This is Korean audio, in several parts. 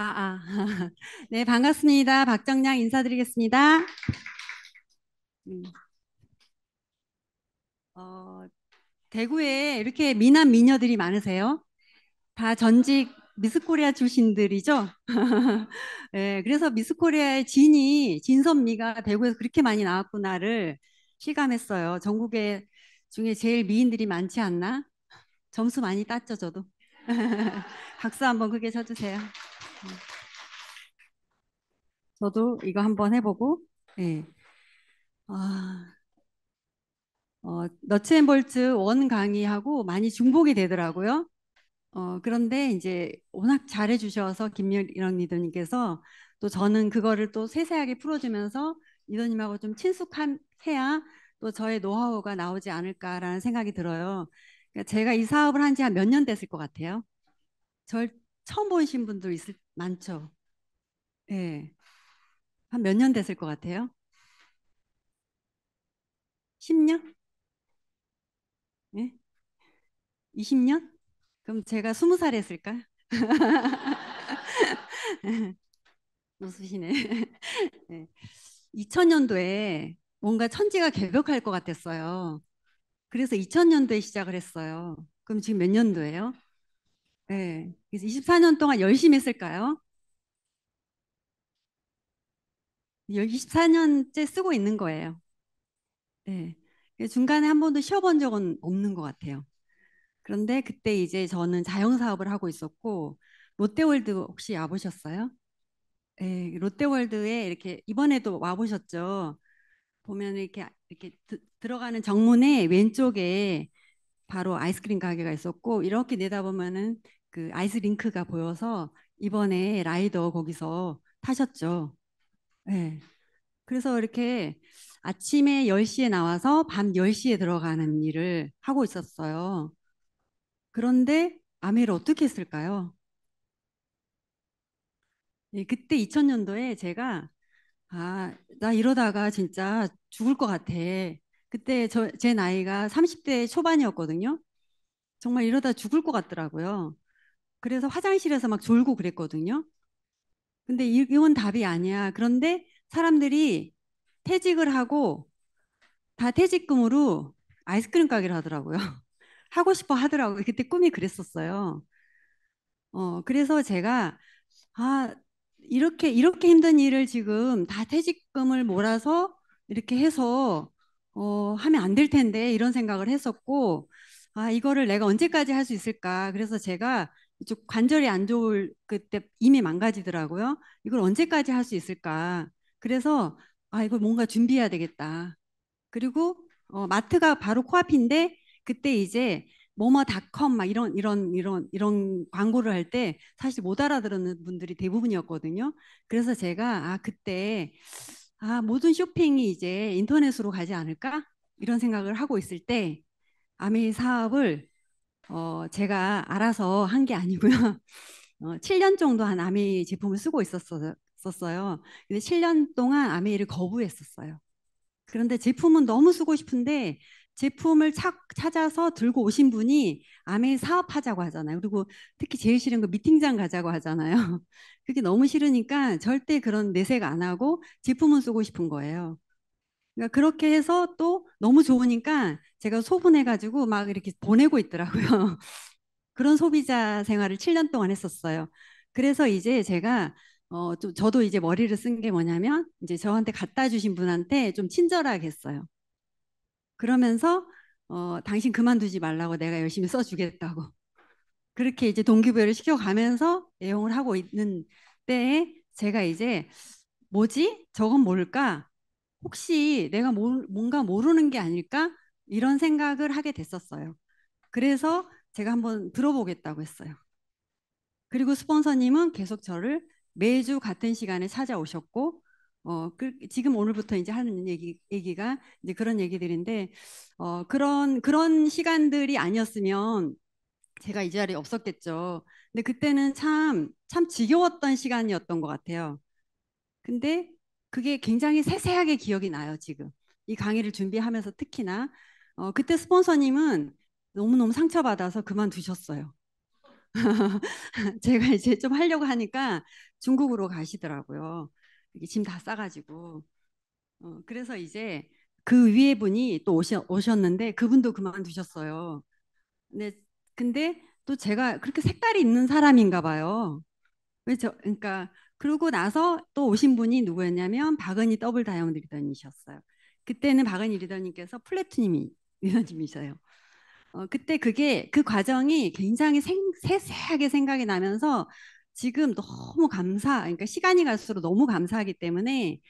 아, 아. 네, 반갑습니다. 박정량 인사드리겠습니다. 음. 어, 대구에 이렇게 미남 미녀들이 많으세요? 다 전직 미스코리아 출신들이죠? 네, 그래서 미스코리아의 진이 진선미가 대구에서 그렇게 많이 나왔구나를 실감했어요. 전국에 중에 제일 미인들이 많지 않나? 점수 많이 땄죠, 저도. 박수 한번 크게 쳐주세요. 저도 이거 한번 해보고, 예. 아, 어, 너츠앤볼츠 원 강의하고 많이 중복이 되더라고요. 어, 그런데 이제 워낙 잘해주셔서 김일영 리더님께서 또 저는 그거를 또 세세하게 풀어주면서 리더님하고 좀 친숙한 해야 또 저의 노하우가 나오지 않을까라는 생각이 들어요. 그러니까 제가 이 사업을 한 지 한 몇 년 됐을 것 같아요. 절 처음 보신 분도 있을 많죠. 예. 한 몇 년 됐을 것 같아요? 10년? 예? 20년? 그럼 제가 20살 했을까요? 노수시네. 네. 예. 2000년도에 뭔가 천지가 개벽할 것 같았어요. 그래서 2000년도에 시작을 했어요. 그럼 지금 몇 년도예요? 네. 그래서 24년 동안 열심히 했을까요? 24년째 쓰고 있는 거예요. 네. 중간에 한 번도 쉬어본 적은 없는 것 같아요. 그런데 그때 이제 저는 자영사업을 하고 있었고, 롯데월드 혹시 와보셨어요? 네, 롯데월드에 이렇게 이번에도 와보셨죠? 보면 이렇게 이렇게 드, 들어가는 정문의 왼쪽에 바로 아이스크림 가게가 있었고 이렇게 내다보면은 그 아이스링크가 보여서 이번에 라이더 거기서 타셨죠. 네. 그래서 이렇게 아침에 10시에 나와서 밤 10시에 들어가는 일을 하고 있었어요. 그런데 아메를 어떻게 했을까요? 예, 그때 2000년도에 제가 아, 나 이러다가 진짜 죽을 것 같아. 그때 저, 제 나이가 30대 초반이었거든요. 정말 이러다 죽을 것 같더라고요. 그래서 화장실에서 막 졸고 그랬거든요. 근데 이건 답이 아니야. 그런데 사람들이 퇴직을 하고 다 퇴직금으로 아이스크림 가게를 하더라고요. 하고 싶어 하더라고요. 그때 꿈이 그랬었어요. 어, 그래서 제가 아, 이렇게 이렇게 힘든 일을 지금 다 퇴직금을 몰아서 이렇게 해서 어, 하면 안 될 텐데 이런 생각을 했었고 아, 이거를 내가 언제까지 할 수 있을까? 그래서 제가 이쪽 관절이 안 좋을 그때 이미 망가지더라고요. 이걸 언제까지 할 수 있을까? 그래서 아 이걸 뭔가 준비해야 되겠다. 그리고 어, 마트가 바로 코앞인데 그때 이제 뭐뭐닷컴 막 이런 이런 이런 이런 광고를 할 때 사실 못 알아들었는 분들이 대부분이었거든요. 그래서 제가 아 그때 아 모든 쇼핑이 이제 인터넷으로 가지 않을까 이런 생각을 하고 있을 때아미 사업을 어, 제가 알아서 한 게 아니고요. 어, 7년 정도 한 아메이 제품을 쓰고 있었어요. 근데 7년 동안 아메이를 거부했었어요. 그런데 제품은 너무 쓰고 싶은데 제품을 찾, 찾아서 들고 오신 분이 아메이 사업하자고 하잖아요. 그리고 특히 제일 싫은 거 미팅장 가자고 하잖아요. 그게 너무 싫으니까 절대 그런 내색 안 하고 제품은 쓰고 싶은 거예요. 그러니까 그렇게 해서 또 너무 좋으니까 제가 소분해가지고 막 이렇게 보내고 있더라고요. 그런 소비자 생활을 7년 동안 했었어요. 그래서 이제 제가 어, 좀 저도 이제 머리를 쓴 게 뭐냐면 이제 저한테 갖다 주신 분한테 좀친절하게했어요 그러면서 어, 당신 그만두지 말라고 내가 열심히 써주겠다고 그렇게 이제 동기부여를 시켜가면서 애용을 하고 있는 때에 제가 이제 뭐지 저건 뭘까 혹시 내가 뭐, 뭔가 모르는 게 아닐까 이런 생각을 하게 됐었어요. 그래서 제가 한번 들어보겠다고 했어요. 그리고 스폰서님은 계속 저를 매주 같은 시간에 찾아오셨고 어, 그, 지금 오늘부터 이제 하는 얘기, 얘기가 이제 그런 얘기들인데 어, 그런 그런 시간들이 아니었으면 제가 이 자리에 없었겠죠. 근데 그때는 참 참 지겨웠던 시간이었던 것 같아요. 근데 그게 굉장히 세세하게 기억이 나요 지금 이 강의를 준비하면서 특히나 어, 그때 스폰서님은 너무너무 상처받아서 그만두셨어요. 제가 이제 좀 하려고 하니까 중국으로 가시더라고요. 짐 다 싸가지고. 어, 그래서 이제 그 위에 분이 또오셔 오셨는데 그분도 그만두셨어요. 근데, 근데 또 제가 그렇게 색깔이 있는 사람인가 봐요. 왜 저, 그러니까 그러고 나서 또 오신 분이 누구였냐면 박은희 더블 다이아몬드 리더님이셨어요. 그때는 박은희 리더님께서 플래티넘이 위원님이셔요. 어, 그때 그게 그 과정이 굉장히 생, 세세하게 생각이 나면서 지금 너무 감사, 그러니까 시간이 갈수록 너무 감사하기 때문에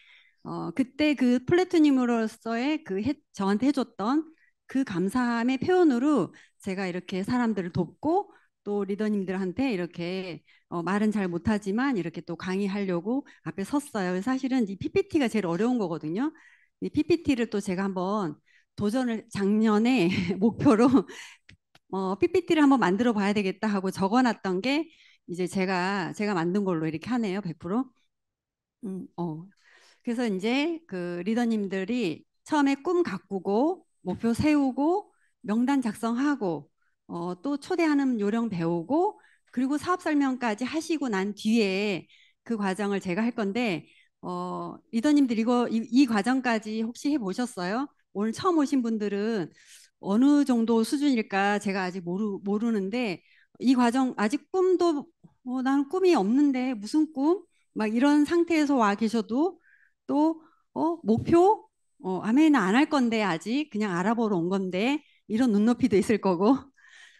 어, 그때 그플래트님으로서의그 해, 저한테 해줬던 그 감사함의 표현으로 제가 이렇게 사람들을 돕고 또 리더님들한테 이렇게 어, 말은 잘 못하지만 이렇게 또 강의하려고 앞에 섰어요. 사실은 이 PPT가 제일 어려운 거거든요. 이 PPT를 또 제가 한번 도전을 작년에 목표로 어, PPT를 한번 만들어 봐야 되겠다 하고 적어놨던 게 이제 제가 제가 만든 걸로 이렇게 하네요. 100%. 음, 어. 그래서 이제 그 리더님들이 처음에 꿈 가꾸고 목표 세우고 명단 작성하고 어, 또 초대하는 요령 배우고 그리고 사업 설명까지 하시고 난 뒤에 그 과정을 제가 할 건데 어, 리더님들 이거 이, 이 과정까지 혹시 해보셨어요? 오늘 처음 오신 분들은 어느 정도 수준일까 제가 아직 모르, 모르는데 이 과정 아직 꿈도 어, 나는 꿈이 없는데 무슨 꿈? 막 이런 상태에서 와 계셔도 또 어, 목표? 어, 아메이는 안할 건데 아직 그냥 알아보러 온 건데 이런 눈높이도 있을 거고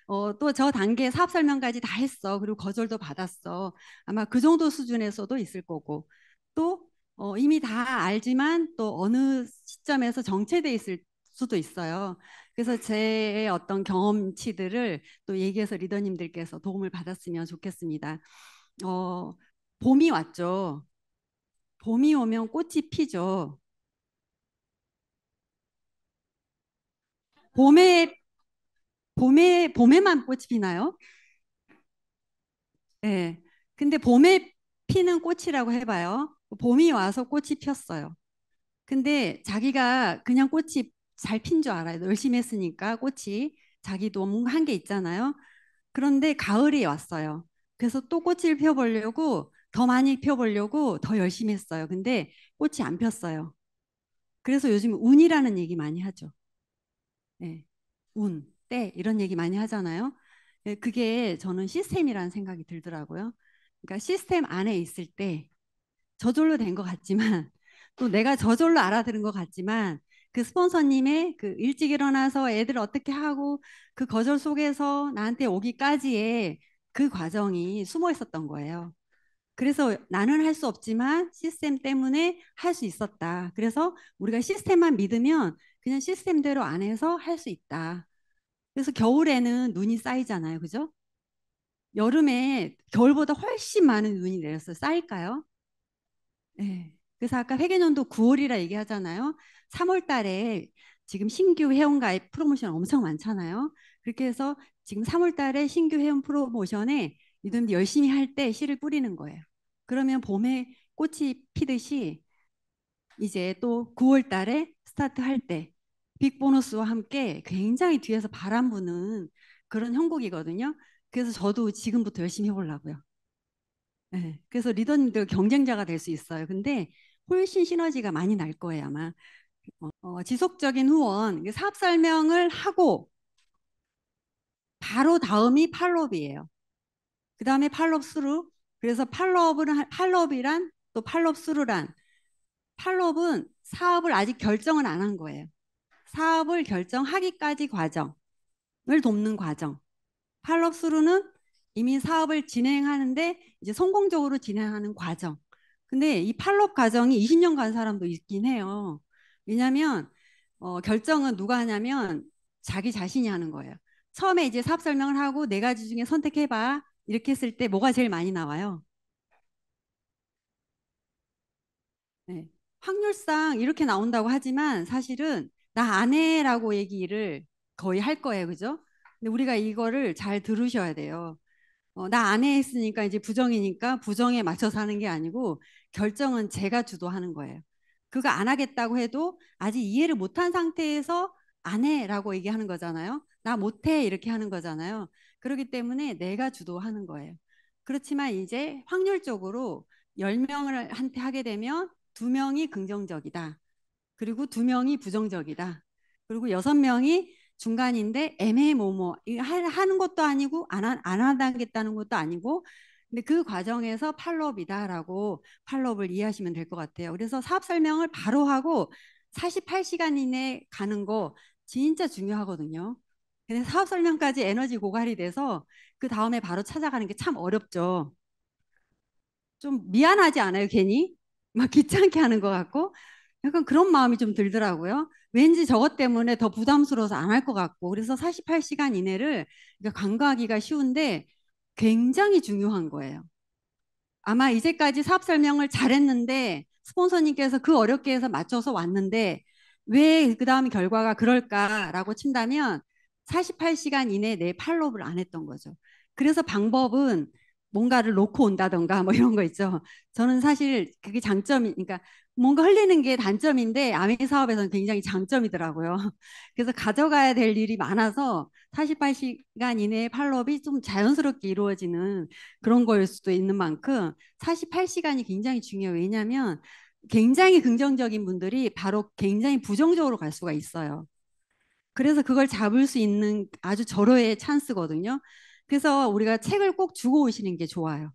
어, 또 저 단계 사업 설명까지 다 했어. 그리고 거절도 받았어. 아마 그 정도 수준에서도 있을 거고 또 어, 이미 다 알지만 또 어느 시점에서 정체돼 있을 수도 있어요. 그래서 제 어떤 경험치들을 또 얘기해서 리더님들께서 도움을 받았으면 좋겠습니다. 어, 봄이 왔죠. 봄이 오면 꽃이 피죠. 봄에 봄에 봄에만 꽃이 피나요? 네. 근데 봄에 피는 꽃이라고 해봐요. 봄이 와서 꽃이 폈어요 근데 자기가 그냥 꽃이 잘 핀 줄 알아요. 열심히 했으니까 꽃이 자기도 뭔가 한 게 있잖아요. 그런데 가을이 왔어요. 그래서 또 꽃을 펴워보려고더 많이 펴워보려고더 열심히 했어요. 근데 꽃이 안 폈어요. 그래서 요즘 운이라는 얘기 많이 하죠. 네. 운, 때 이런 얘기 많이 하잖아요. 예, 그게 저는 시스템이라는 생각이 들더라고요. 그러니까 시스템 안에 있을 때 저절로 된 것 같지만 또 내가 저절로 알아들은 것 같지만 그 스폰서님의 그 일찍 일어나서 애들 어떻게 하고 그 거절 속에서 나한테 오기까지의 그 과정이 숨어 있었던 거예요. 그래서 나는 할 수 없지만 시스템 때문에 할 수 있었다. 그래서 우리가 시스템만 믿으면 그냥 시스템대로 안에서 할 수 있다. 그래서 겨울에는 눈이 쌓이잖아요. 그죠? 여름에 겨울보다 훨씬 많은 눈이 내렸어요. 쌓일까요? 네. 그래서 아까 회계년도 9월이라 얘기하잖아요. 3월 달에 지금 신규 회원가입 프로모션 엄청 많잖아요. 그렇게 해서 지금 3월 달에 신규 회원 프로모션에 이놈들 열심히 할 때 씨를 뿌리는 거예요. 그러면 봄에 꽃이 피듯이 이제 또 9월 달에 스타트 할 때 빅보너스와 함께 굉장히 뒤에서 바람 부는 그런 형국이거든요. 그래서 저도 지금부터 열심히 해보려고요. 네, 그래서 리더님도 경쟁자가 될 수 있어요. 근데 훨씬 시너지가 많이 날 거예요 아마. 어, 어 지속적인 후원, 사업 설명을 하고 바로 다음이 팔로업이에요. 그 다음에 팔로업 스루. 그래서 팔로업은 팔로업이란 또 팔로업 스루란 팔로업은 사업을 아직 결정은 안 한 거예요. 사업을 결정하기까지 과정을 돕는 과정. 팔로업 스루는 이미 사업을 진행하는데 이제 성공적으로 진행하는 과정. 근데 이 팔로업 과정이 20년 간 사람도 있긴 해요. 왜냐하면 어, 결정은 누가 하냐면 자기 자신이 하는 거예요. 처음에 이제 사업 설명을 하고 네 가지 중에 선택해봐 이렇게 했을 때 뭐가 제일 많이 나와요? 네. 확률상 이렇게 나온다고 하지만 사실은 나아내라고 얘기를 거의 할 거예요. 그죠? 근데 우리가 이거를 잘 들으셔야 돼요. 어, 나 아내 했으니까 이제 부정이니까 부정에 맞춰서 하는 게 아니고 결정은 제가 주도하는 거예요. 그가안 하겠다고 해도 아직 이해를 못한 상태에서 안 해라고 얘기하는 거잖아요. 나 못해 이렇게 하는 거잖아요. 그렇기 때문에 내가 주도하는 거예요. 그렇지만 이제 확률적으로 10명을 한테 하게 되면 2명이 긍정적이다. 그리고 2명이 부정적이다. 그리고 6명이 중간인데 애매모모 하는 것도 아니고 안, 하, 안 하겠다는 것도 아니고 근데 그 과정에서 팔로업이다라고 팔로업을 이해하시면 될 것 같아요. 그래서 사업 설명을 바로 하고 48시간 이내 가는 거 진짜 중요하거든요. 근데 사업 설명까지 에너지 고갈이 돼서 그 다음에 바로 찾아가는 게 참 어렵죠. 좀 미안하지 않아요, 괜히? 막 귀찮게 하는 것 같고 약간 그런 마음이 좀 들더라고요. 왠지 저것 때문에 더 부담스러워서 안 할 것 같고 그래서 48시간 이내를 간과하기가 쉬운데 굉장히 중요한 거예요. 아마 이제까지 사업 설명을 잘했는데 스폰서님께서 그 어렵게 해서 맞춰서 왔는데 왜 그 다음 결과가 그럴까라고 친다면 48시간 이내 내 팔로우를 안 했던 거죠. 그래서 방법은 뭔가를 놓고 온다던가 뭐 이런 거 있죠. 저는 사실 그게 장점이, 그러니까 뭔가 흘리는 게 단점인데 아미 사업에서는 굉장히 장점이더라고요. 그래서 가져가야 될 일이 많아서 48시간 이내에 팔로업이 좀 자연스럽게 이루어지는 그런 거일 수도 있는 만큼 48시간이 굉장히 중요해요. 왜냐하면 굉장히 긍정적인 분들이 바로 굉장히 부정적으로 갈 수가 있어요. 그래서 그걸 잡을 수 있는 아주 절호의 찬스거든요. 그래서 우리가 책을 꼭 주고 오시는 게 좋아요.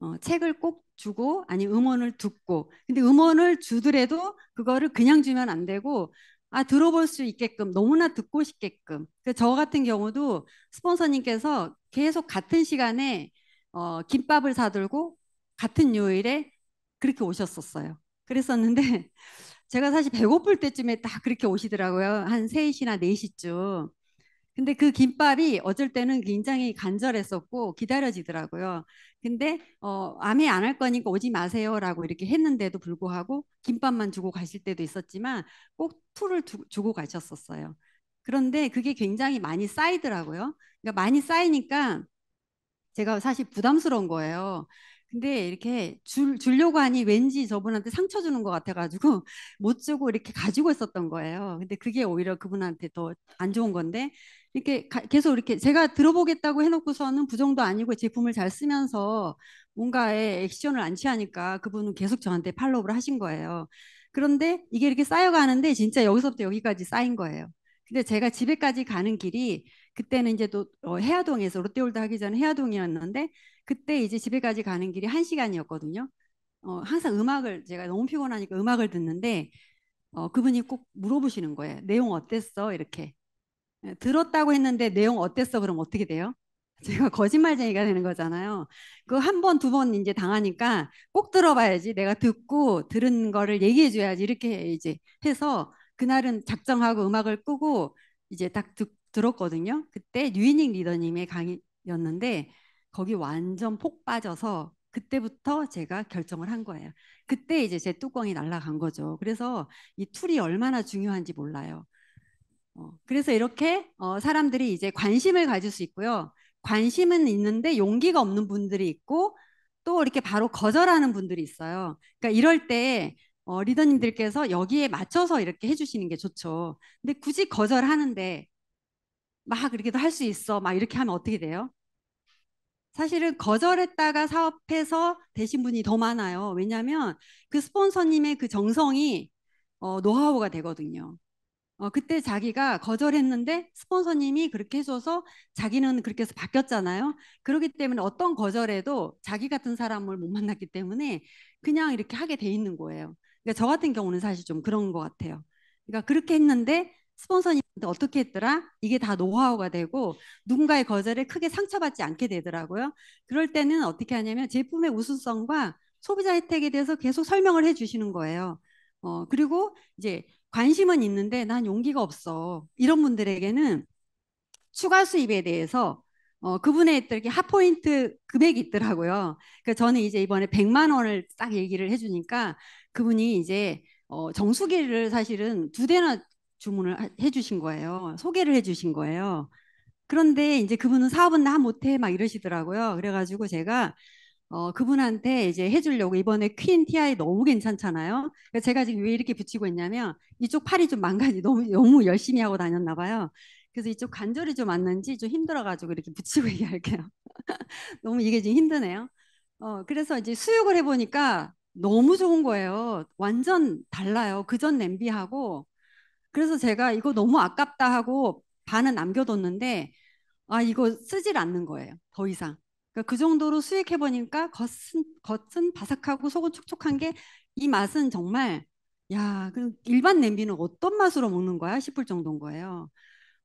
어, 책을 꼭 주고 아니 음원을 듣고 근데 음원을 주더라도 그거를 그냥 주면 안 되고 아 들어볼 수 있게끔 너무나 듣고 싶게끔 저 같은 경우도 스폰서님께서 계속 같은 시간에 어, 김밥을 사들고 같은 요일에 그렇게 오셨었어요 그랬었는데 제가 사실 배고플 때쯤에 딱 그렇게 오시더라고요 한 3시나 4시쯤 근데 그 김밥이 어쩔 때는 굉장히 간절했었고 기다려지더라고요. 근데 어, 암에 안할 거니까 오지 마세요라고 이렇게 했는데도 불구하고 김밥만 주고 가실 때도 있었지만 꼭 풀을 두, 주고 가셨었어요. 그런데 그게 굉장히 많이 쌓이더라고요. 그러니까 많이 쌓이니까 제가 사실 부담스러운 거예요. 근데 이렇게 줄, 줄려고 하니 왠지 저분한테 상처 주는 것 같아가지고 못 주고 이렇게 가지고 있었던 거예요. 근데 그게 오히려 그분한테 더 안 좋은 건데 이렇게 가, 계속 이렇게 제가 들어보겠다고 해놓고서는 부정도 아니고 제품을 잘 쓰면서 뭔가에 액션을 안 취하니까 그분은 계속 저한테 팔로우를 하신 거예요. 그런데 이게 이렇게 쌓여가는데 진짜 여기서부터 여기까지 쌓인 거예요. 근데 제가 집에까지 가는 길이 그때는 이제 또 어, 해화동에서 롯데월드 하기 전에 해화동이었는데 그때 이제 집에까지 가는 길이 한 시간이었거든요. 어, 항상 음악을 제가 너무 피곤하니까 음악을 듣는데 어, 그분이 꼭 물어보시는 거예요. 내용 어땠어? 이렇게 예, 들었다고 했는데 내용 어땠어? 그럼 어떻게 돼요? 제가 거짓말쟁이가 되는 거잖아요. 그 한 번, 두 번 이제 당하니까 꼭 들어봐야지. 내가 듣고 들은 거를 얘기해 줘야지. 이렇게 이제 해서 그날은 작정하고 음악을 끄고 이제 딱 듣, 들었거든요. 그때 뉴이닝 리더님의 강의였는데 거기 완전 폭 빠져서 그때부터 제가 결정을 한 거예요. 그때 이제 제 뚜껑이 날라간 거죠. 그래서 이 툴이 얼마나 중요한지 몰라요. 어, 그래서 이렇게 어, 사람들이 이제 관심을 가질 수 있고요. 관심은 있는데 용기가 없는 분들이 있고 또 이렇게 바로 거절하는 분들이 있어요. 그러니까 이럴 때 어, 리더님들께서 여기에 맞춰서 이렇게 해주시는 게 좋죠. 근데 굳이 거절하는데 막 이렇게도 할 수 있어. 막 이렇게 하면 어떻게 돼요? 사실은 거절했다가 사업해서 되신 분이 더 많아요. 왜냐하면 그 스폰서님의 그 정성이 어, 노하우가 되거든요. 어, 그때 자기가 거절했는데 스폰서님이 그렇게 해줘서 자기는 그렇게 해서 바뀌었잖아요. 그렇기 때문에 어떤 거절에도 자기 같은 사람을 못 만났기 때문에 그냥 이렇게 하게 돼 있는 거예요. 그러니까 저 같은 경우는 사실 좀 그런 것 같아요. 그러니까 그렇게 했는데 스폰서님한테 어떻게 했더라? 이게 다 노하우가 되고 누군가의 거절에 크게 상처받지 않게 되더라고요. 그럴 때는 어떻게 하냐면 제품의 우수성과 소비자 혜택에 대해서 계속 설명을 해 주시는 거예요. 어, 그리고 이제 관심은 있는데 난 용기가 없어. 이런 분들에게는 추가 수입에 대해서 어, 그분의 이렇게 핫포인트 금액이 있더라고요. 그러니까 저는 이제 이번에 100만 원을 딱 얘기를 해주니까 그분이 이제 어, 정수기를 사실은 두 대나 주문을 해주신 거예요. 소개를 해주신 거예요. 그런데 이제 그분은 사업은 나 못해 막 이러시더라고요. 그래가지고 제가 어, 그분한테 이제 해주려고 이번에 퀸 티아이 너무 괜찮잖아요. 제가 지금 왜 이렇게 붙이고 있냐면 이쪽 팔이 좀 망가지 너무 너무 열심히 하고 다녔나 봐요. 그래서 이쪽 관절이 좀 왔는지 좀 힘들어가지고 이렇게 붙이고 얘기할게요. 너무 이게 지금 힘드네요. 어, 그래서 이제 수육을 해보니까 너무 좋은 거예요. 완전 달라요. 그전 냄비하고 그래서 제가 이거 너무 아깝다 하고 반은 남겨뒀는데 아 이거 쓰질 않는 거예요 더 이상 그러니까 그 정도로 수익해 보니까 겉은 겉은 바삭하고 속은 촉촉한 게 이 맛은 정말 야, 그 일반 냄비는 어떤 맛으로 먹는 거야 싶을 정도인 거예요.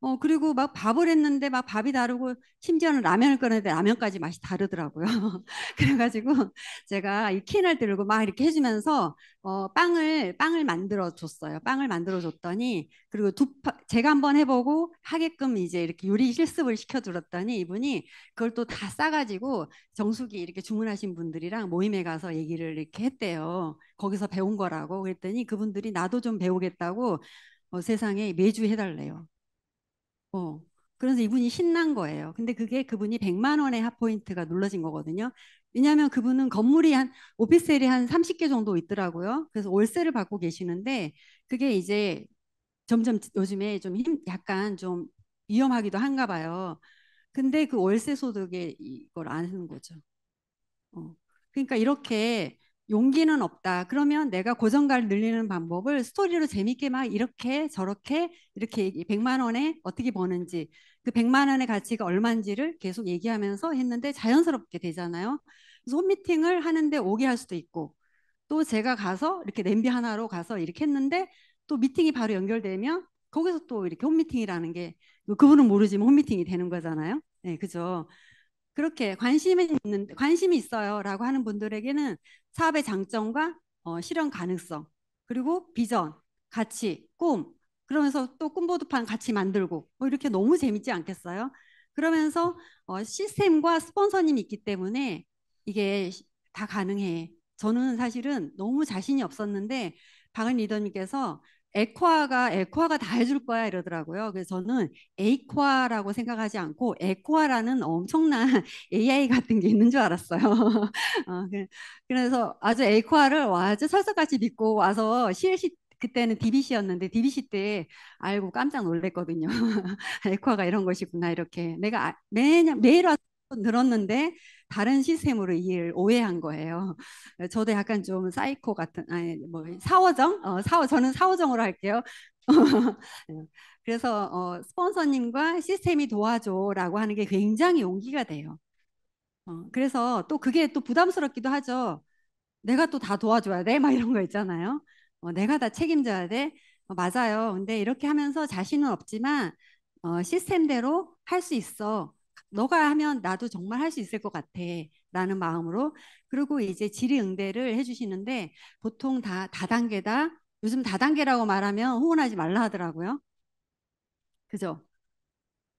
어, 그리고 막 밥을 했는데 막 밥이 다르고 심지어는 라면을 끓였는데 라면까지 맛이 다르더라고요. 그래가지고 제가 이 캔을 들고 막 이렇게 해주면서 어, 빵을, 빵을 만들어 줬어요. 빵을 만들어 줬더니 그리고 두, 파, 제가 한번 해보고 하게끔 이제 이렇게 요리 실습을 시켜들었더니 이분이 그걸 또 다 싸가지고 정수기 이렇게 주문하신 분들이랑 모임에 가서 얘기를 이렇게 했대요. 거기서 배운 거라고 그랬더니 그분들이 나도 좀 배우겠다고 어, 세상에 매주 해달래요. 어. 그래서 이분이 신난 거예요. 근데 그게 그분이 100만 원의 핫포인트가 눌러진 거거든요. 왜냐하면 그분은 건물이 한 오피스텔이 한 30개 정도 있더라고요. 그래서 월세를 받고 계시는데 그게 이제 점점 요즘에 좀 힘, 약간 좀 위험하기도 한가 봐요. 근데 그 월세 소득에 이걸 안 하는 거죠. 어. 그러니까 이렇게 용기는 없다. 그러면 내가 고정가를 늘리는 방법을 스토리로 재밌게 막 이렇게 저렇게 이렇게 100만 원에 어떻게 버는지 그 100만 원의 가치가 얼마인지를 계속 얘기하면서 했는데 자연스럽게 되잖아요. 그래서 홈미팅을 하는데 오게 할 수도 있고 또 제가 가서 이렇게 냄비 하나로 가서 이렇게 했는데 또 미팅이 바로 연결되면 거기서 또 이렇게 홈미팅이라는 게 뭐 그분은 모르지만 홈미팅이 되는 거잖아요. 네, 그죠. 그렇게 관심이 있는 관심이 있어요라고 하는 분들에게는 사업의 장점과 어, 실현 가능성 그리고 비전, 가치, 꿈 그러면서 또 꿈보드판 같이 만들고 뭐 이렇게 너무 재밌지 않겠어요? 그러면서 어, 시스템과 스폰서님이 있기 때문에 이게 다 가능해. 저는 사실은 너무 자신이 없었는데 박은 리더님께서 에아가에아가다 해줄 거야 이러더라고요. 그래서 저는 에이아라고 생각하지 않고 에아라는 엄청난 AI 같은 게 있는 줄 알았어요. 어, 그, 그래서 아주 에이아를 아주 설사같이 믿고 와서 CLC 그때는 DBC였는데 DBC 때 알고 깜짝 놀랐거든요. 에아가 이런 것이구나 이렇게 내가 아, 매년 매일 와서 늘었는데 다른 시스템으로 이해 오해한 거예요. 저도 약간 좀 사이코 같은 아니 뭐 사오정 어, 사오 저는 사오정으로 할게요. 네. 그래서 어, 스폰서님과 시스템이 도와줘라고 하는 게 굉장히 용기가 돼요. 어, 그래서 또 그게 또 부담스럽기도 하죠. 내가 또 다 도와줘야 돼? 막 이런 거 있잖아요. 어, 내가 다 책임져야 돼? 어, 맞아요. 근데 이렇게 하면서 자신은 없지만 어, 시스템대로 할 수 있어. 너가 하면 나도 정말 할 수 있을 것 같아. 라는 마음으로. 그리고 이제 질의응대를 해주시는데 보통 다 다단계다. 요즘 다단계라고 말하면 호언하지 말라 하더라고요. 그죠?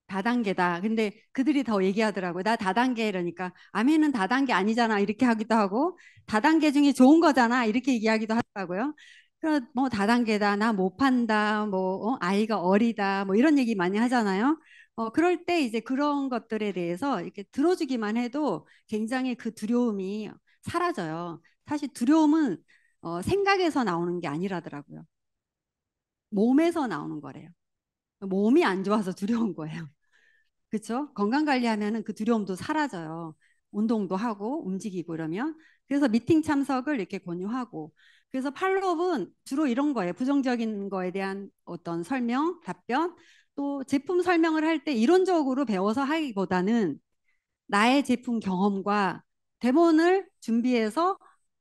다단계다. 근데 그들이 더 얘기하더라고요. 나 다단계 이러니까 아멘은 다단계 아니잖아. 이렇게 하기도 하고 다단계 중에 좋은 거잖아. 이렇게 얘기하기도 하더라고요. 그럼 뭐 다단계다. 나 못 판다. 뭐 어? 아이가 어리다. 뭐 이런 얘기 많이 하잖아요. 어, 그럴 때 이제 그런 것들에 대해서 이렇게 들어주기만 해도 굉장히 그 두려움이 사라져요. 사실 두려움은 어, 생각에서 나오는 게 아니라더라고요. 몸에서 나오는 거래요. 몸이 안 좋아서 두려운 거예요. 그렇죠? 건강 관리하면은 그 두려움도 사라져요. 운동도 하고 움직이고 이러면 그래서 미팅 참석을 이렇게 권유하고 그래서 팔로우는 주로 이런 거예요. 부정적인 거에 대한 어떤 설명, 답변, 또 제품 설명을 할 때 이론적으로 배워서 하기보다는 나의 제품 경험과 대본을 준비해서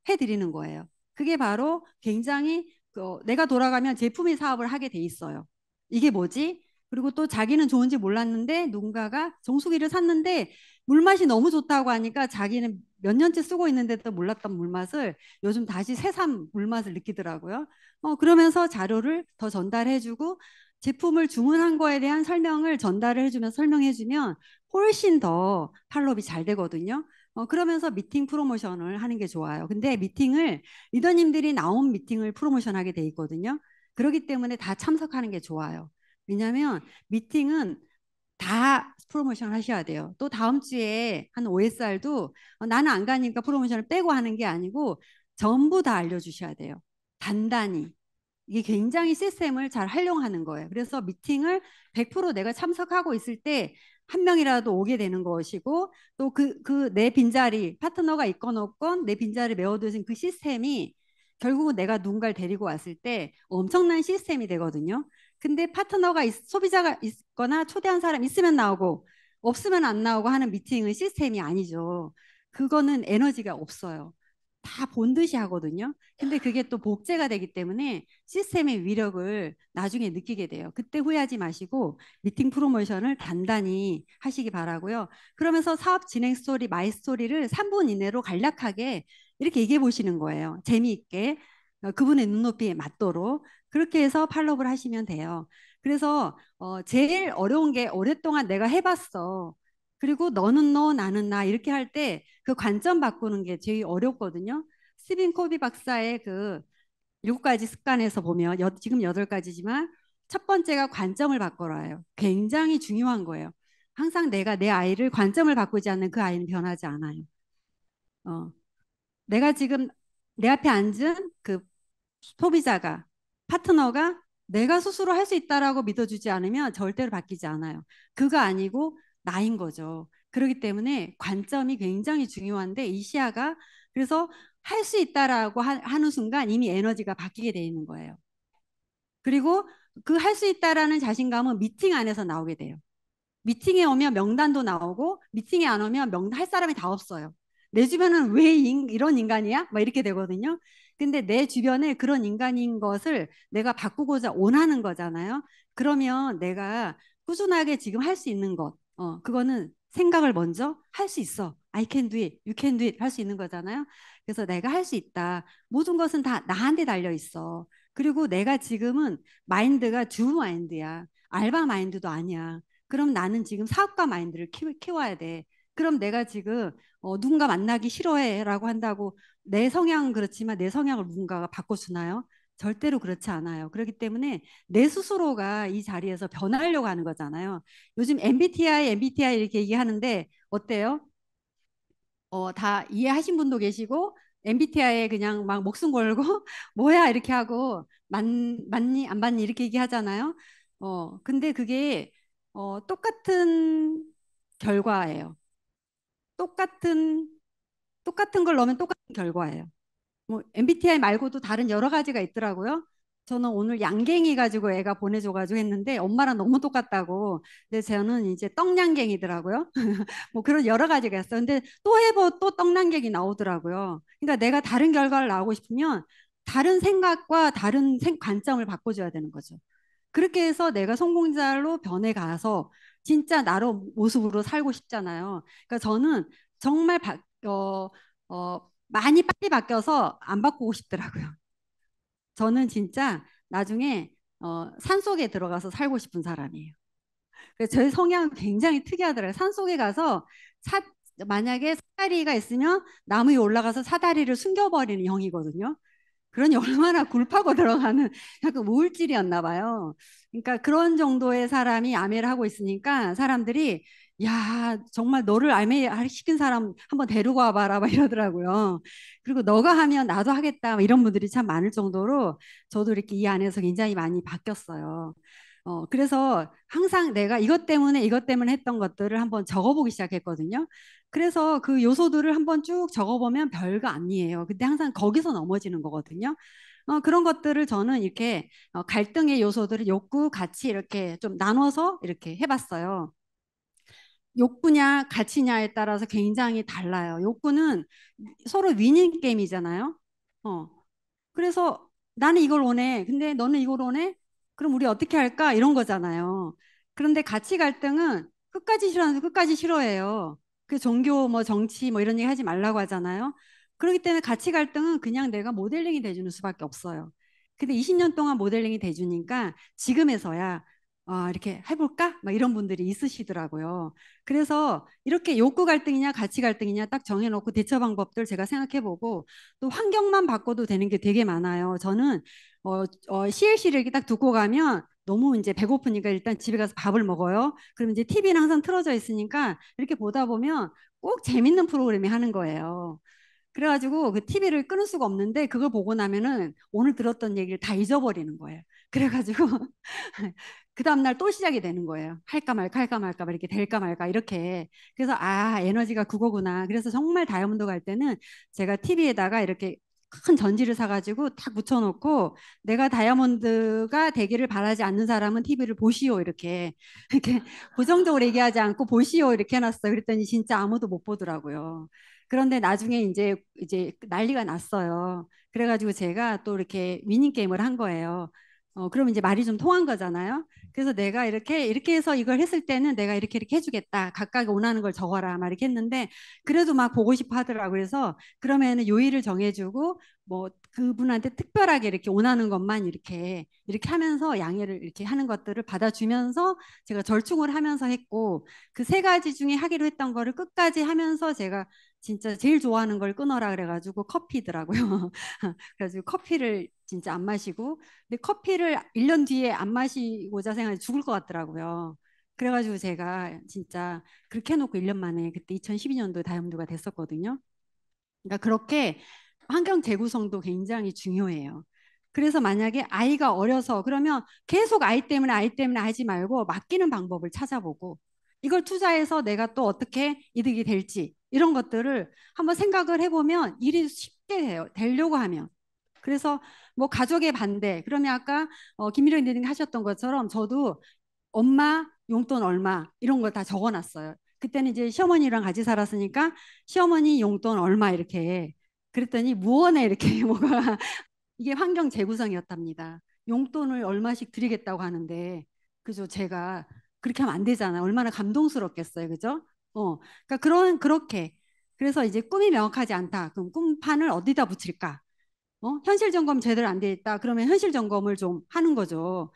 해드리는 거예요. 그게 바로 굉장히 어, 내가 돌아가면 제품의 사업을 하게 돼 있어요. 이게 뭐지? 그리고 또 자기는 좋은지 몰랐는데 누군가가 정수기를 샀는데 물맛이 너무 좋다고 하니까 자기는 몇 년째 쓰고 있는데도 몰랐던 물맛을 요즘 다시 새삼 물맛을 느끼더라고요. 어, 그러면서 자료를 더 전달해주고 제품을 주문한 거에 대한 설명을 전달을 해주면 설명해주면 훨씬 더 팔로업이 잘 되거든요. 어, 그러면서 미팅 프로모션을 하는 게 좋아요. 근데 미팅을 리더님들이 나온 미팅을 프로모션하게 돼 있거든요. 그러기 때문에 다 참석하는 게 좋아요. 왜냐하면 미팅은 다 프로모션 하셔야 돼요. 또 다음 주에 한 OSR도 어, 나는 안 가니까 프로모션을 빼고 하는 게 아니고 전부 다 알려주셔야 돼요. 단단히 이게 굉장히 시스템을 잘 활용하는 거예요. 그래서 미팅을 100% 내가 참석하고 있을 때 한 명이라도 오게 되는 것이고 또 그 그 내 빈자리 파트너가 있건 없건 내 빈자리 메워두신 그 시스템이 결국은 내가 누군가를 데리고 왔을 때 엄청난 시스템이 되거든요. 근데 파트너가 있, 소비자가 있거나 초대한 사람 있으면 나오고 없으면 안 나오고 하는 미팅은 시스템이 아니죠. 그거는 에너지가 없어요. 다본 듯이 하거든요. 근데 그게 또 복제가 되기 때문에 시스템의 위력을 나중에 느끼게 돼요. 그때 후회하지 마시고 미팅 프로모션을 단단히 하시기 바라고요. 그러면서 사업 진행 스토리, 마이 스토리를 3분 이내로 간략하게 이렇게 얘기해 보시는 거예요. 재미있게 어, 그분의 눈높이에 맞도록 그렇게 해서 팔로우를 하시면 돼요. 그래서 어 제일 어려운 게 오랫동안 내가 해봤어. 그리고 너는 너 나는 나 이렇게 할 때 그 관점 바꾸는 게 제일 어렵거든요. 스빈 코비 박사의 그 일곱 가지 습관에서 보면 여, 지금 여덟 가지지만 첫 번째가 관점을 바꿔라요. 굉장히 중요한 거예요. 항상 내가 내 아이를 관점을 바꾸지 않는 그 아이는 변하지 않아요. 어, 내가 지금 내 앞에 앉은 그 소비자가 파트너가 내가 스스로 할 수 있다라고 믿어주지 않으면 절대로 바뀌지 않아요. 그가 아니고 나인 거죠. 그렇기 때문에 관점이 굉장히 중요한데 이 시야가 그래서 할 수 있다라고 하는 순간 이미 에너지가 바뀌게 돼 있는 거예요. 그리고 그 할 수 있다라는 자신감은 미팅 안에서 나오게 돼요. 미팅에 오면 명단도 나오고 미팅에 안 오면 명, 단할 사람이 다 없어요. 내 주변은 왜 인, 이런 인간이야? 막 이렇게 되거든요. 근데 내 주변에 그런 인간인 것을 내가 바꾸고자 원하는 거잖아요. 그러면 내가 꾸준하게 지금 할 수 있는 것, 어, 그거는 생각을 먼저 할 수 있어. I can do it, you can do it 할 수 있는 거잖아요. 그래서 내가 할 수 있다. 모든 것은 다 나한테 달려 있어. 그리고 내가 지금은 마인드가 주 마인드야. 알바 마인드도 아니야. 그럼 나는 지금 사업가 마인드를 키워, 야 돼. 그럼 내가 지금 어, 누군가 만나기 싫어해라고 한다고 내 성향은 그렇지만 내 성향을 누군가가 바꿔주나요? 절대로 그렇지 않아요. 그렇기 때문에 내 스스로가 이 자리에서 변하려고 하는 거잖아요. 요즘 MBTI, MBTI 이렇게 얘기하는데 어때요? 어, 다 이해하신 분도 계시고 MBTI에 그냥 막 목숨 걸고 뭐야 이렇게 하고 맞, 맞니 안 맞니 이렇게 얘기하잖아요. 어, 근데 그게 어, 똑같은 결과예요. 똑같은 똑같은 걸 넣으면 똑같은 결과예요. 뭐 MBTI 말고도 다른 여러 가지가 있더라고요. 저는 오늘 양갱이 가지고 애가 보내줘가지고 했는데 엄마랑 너무 똑같다고. 근데 저는 이제 떡양갱이더라고요. 뭐 그런 여러 가지가 있어. 근데 또 해보 또 떡양갱이 나오더라고요. 그러니까 내가 다른 결과를 나오고 싶으면 다른 생각과 다른 관점을 바꿔줘야 되는 거죠. 그렇게 해서 내가 성공자로 변해가서 진짜 나로 모습으로 살고 싶잖아요. 그러니까 저는 정말 바, 어, 어, 많이 빨리 바뀌어서 안 바꾸고 싶더라고요. 저는 진짜 나중에 어, 산속에 들어가서 살고 싶은 사람이에요. 그래서 저 성향 굉장히 특이하더라고요. 산속에 가서 사, 만약에 사다리가 있으면 나무 에 올라가서 사다리를 숨겨버리는 형이거든요. 그러니 얼마나 굴파고 들어가는 약간 우울질이었나 봐요. 그러니까 그런 정도의 사람이 암해를 하고 있으니까 사람들이 야, 정말 너를 알매 시킨 사람 한번 데리고 와봐라, 막 이러더라고요. 그리고 너가 하면 나도 하겠다, 이런 분들이 참 많을 정도로 저도 이렇게 이 안에서 굉장히 많이 바뀌었어요. 어, 그래서 항상 내가 이것 때문에 이것 때문에 했던 것들을 한번 적어보기 시작했거든요. 그래서 그 요소들을 한번 쭉 적어보면 별거 아니에요. 근데 항상 거기서 넘어지는 거거든요. 어, 그런 것들을 저는 이렇게 어, 갈등의 요소들을 욕구 같이 이렇게 좀 나눠서 이렇게 해봤어요. 욕구냐 가치냐에 따라서 굉장히 달라요. 욕구는 서로 위닝 게임이잖아요. 어. 그래서 나는 이걸 원해. 근데 너는 이걸 원해? 그럼 우리 어떻게 할까? 이런 거잖아요. 그런데 가치 갈등은 끝까지 싫어하면서 끝까지 싫어해요. 그 종교 뭐 정치 뭐 이런 얘기 하지 말라고 하잖아요. 그렇기 때문에 가치 갈등은 그냥 내가 모델링이 돼주는 수밖에 없어요. 근데 20년 동안 모델링이 돼주니까 지금에서야 아, 이렇게 해볼까? 막 이런 분들이 있으시더라고요. 그래서 이렇게 욕구 갈등이냐 가치 갈등이냐 딱 정해놓고 대처 방법들 제가 생각해보고 또 환경만 바꿔도 되는 게 되게 많아요. 저는 어, 어, CLC를 이렇게 딱두고 가면 너무 이제 배고프니까 일단 집에 가서 밥을 먹어요. 그럼 이제 TV는 항상 틀어져 있으니까 이렇게 보다 보면 꼭 재밌는 프로그램이 하는 거예요. 그래가지고 그 TV를 끊을 수가 없는데 그걸 보고 나면은 오늘 들었던 얘기를 다 잊어버리는 거예요. 그래가지고 그 다음날 또 시작이 되는 거예요. 할까 말까 할까 말까 이렇게 될까 말까 이렇게 그래서 아 에너지가 그거구나. 그래서 정말 다이아몬드 갈 때는 제가 TV에다가 이렇게 큰 전지를 사가지고 탁붙여놓고 내가 다이아몬드가 되기를 바라지 않는 사람은 TV를 보시오 이렇게 이렇게 고정적으로 얘기하지 않고 보시오 이렇게 해놨어 요 그랬더니 진짜 아무도 못 보더라고요. 그런데 나중에 이제 이제 난리가 났어요. 그래가지고 제가 또 이렇게 위닝 게임을 한 거예요. 어, 그럼 이제 말이 좀 통한 거잖아요. 그래서 내가 이렇게 이렇게 해서 이걸 했을 때는 내가 이렇게 이렇게 해주겠다. 각각 원하는 걸 적어라. 막 이렇게 했는데 그래도 막 보고 싶어 하더라고. 그래서 그러면은 요일을 정해주고 뭐 그분한테 특별하게 이렇게 원하는 것만 이렇게 이렇게 하면서 양해를 이렇게 하는 것들을 받아주면서 제가 절충을 하면서 했고 그 세 가지 중에 하기로 했던 거를 끝까지 하면서 제가 진짜 제일 좋아하는 걸 끊어라 그래가지고 커피더라고요. 그래가지고 커피를 진짜 안 마시고 근데 커피를 1년 뒤에 안 마시고자 생각해 죽을 것 같더라고요. 그래가지고 제가 진짜 그렇게 해놓고 1년 만에 그때 2012년도에 다이아몬드가 됐었거든요. 그러니까 그렇게 환경 재구성도 굉장히 중요해요. 그래서 만약에 아이가 어려서 그러면 계속 아이 때문에 아이 때문에 하지 말고 맡기는 방법을 찾아보고 이걸 투자해서 내가 또 어떻게 이득이 될지 이런 것들을 한번 생각을 해보면 일이 쉽게 돼요. 되려고 하면. 그래서 뭐 가족의 반대. 그러면 아까 어, 김미령 대리님 하셨던 것처럼 저도 엄마 용돈 얼마 이런 걸 다 적어놨어요. 그때는 이제 시어머니랑 같이 살았으니까 시어머니 용돈 얼마 이렇게 그랬더니 무언에 이렇게 뭐가 이게 환경 재구성이었답니다. 용돈을 얼마씩 드리겠다고 하는데 그죠 제가 그렇게 하면 안 되잖아. 얼마나 감동스럽겠어요. 그죠? 어, 그러니까 그런 그렇게 그래서 이제 꿈이 명확하지 않다. 그럼 꿈판을 어디다 붙일까? 어? 현실 점검 제대로 안 돼 있다. 그러면 현실 점검을 좀 하는 거죠.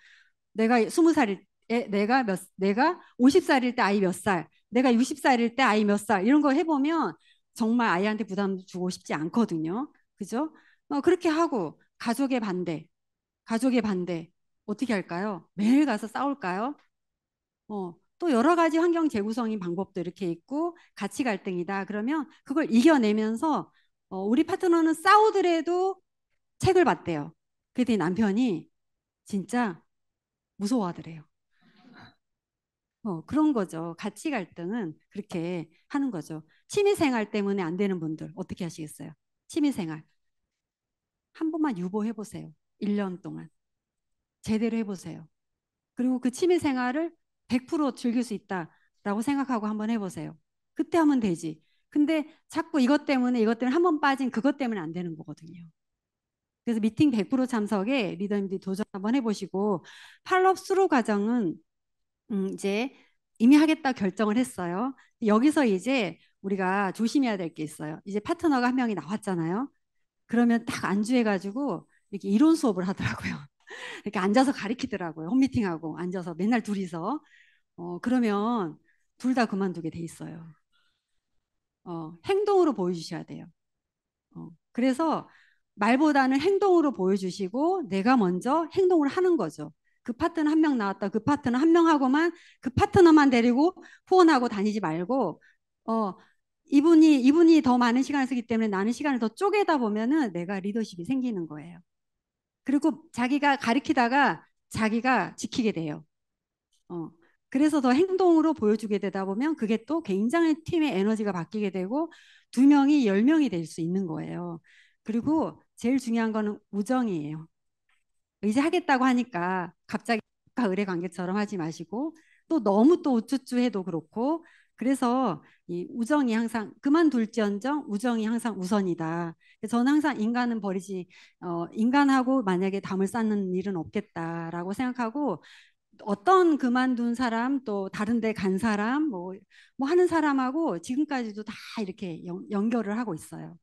내가 스무 살일 때, 내가 몇, 내가 오십 살일때 아이 몇 살, 내가 육십 살일때 아이 몇 살, 이런 거 해보면 정말 아이한테 부담 주고 싶지 않거든요. 그죠? 어, 그렇게 하고, 가족의 반대, 가족의 반대, 어떻게 할까요? 매일 가서 싸울까요? 어, 또 여러 가지 환경 재구성인 방법도 이렇게 있고 가치 갈등이다 그러면 그걸 이겨내면서 어, 우리 파트너는 싸우더라도 책을 봤대요. 그랬더니 남편이 진짜 무서워하더래요. 어, 그런 거죠. 가치 갈등은 그렇게 하는 거죠. 취미생활 때문에 안 되는 분들 어떻게 하시겠어요? 취미생활. 한 번만 유보해 보세요. 1년 동안. 제대로 해 보세요. 그리고 그 취미생활을 100% 즐길 수 있다라고 생각하고 한번 해보세요. 그때 하면 되지. 근데 자꾸 이것 때문에 이것 때문에 한번 빠진 그것 때문에 안 되는 거거든요. 그래서 미팅 100% 참석에 리더님들이 도전 한번 해보시고 팔업스루 과정은 음 이제 이미 하겠다 결정을 했어요. 여기서 이제 우리가 조심해야 될 게 있어요. 이제 파트너가 한 명이 나왔잖아요. 그러면 딱 안주해가지고 이렇게 이론 수업을 하더라고요. 이렇게 앉아서 가리키더라고요. 홈미팅하고 앉아서 맨날 둘이서. 어, 그러면 둘 다 그만두게 돼 있어요. 어, 행동으로 보여주셔야 돼요. 어, 그래서 말보다는 행동으로 보여주시고 내가 먼저 행동을 하는 거죠. 그파트는한 명 나왔다. 그파트는한 명하고만 그 파트너만 데리고 후원하고 다니지 말고 어 이분이 이분이 더 많은 시간을 쓰기 때문에 나는 시간을 더 쪼개다 보면은 내가 리더십이 생기는 거예요. 그리고 자기가 가리키다가 자기가 지키게 돼요. 어. 그래서 더 행동으로 보여주게 되다 보면 그게 또 굉장히 팀의 에너지가 바뀌게 되고 두 명이 열 명이 될 수 있는 거예요. 그리고 제일 중요한 거는 우정이에요. 의지하겠다고 하니까 갑자기 의뢰 관계처럼 하지 마시고 또 너무 또 우쭈쭈해도 그렇고 그래서 이 우정이 항상 그만둘지언정 우정이 항상 우선이다. 저는 항상 인간은 버리지 어, 인간하고 만약에 담을 쌓는 일은 없겠다라고 생각하고 어떤 그만둔 사람 또 다른 데 간 사람 뭐, 뭐 하는 사람하고 지금까지도 다 이렇게 연, 결을 하고 있어요.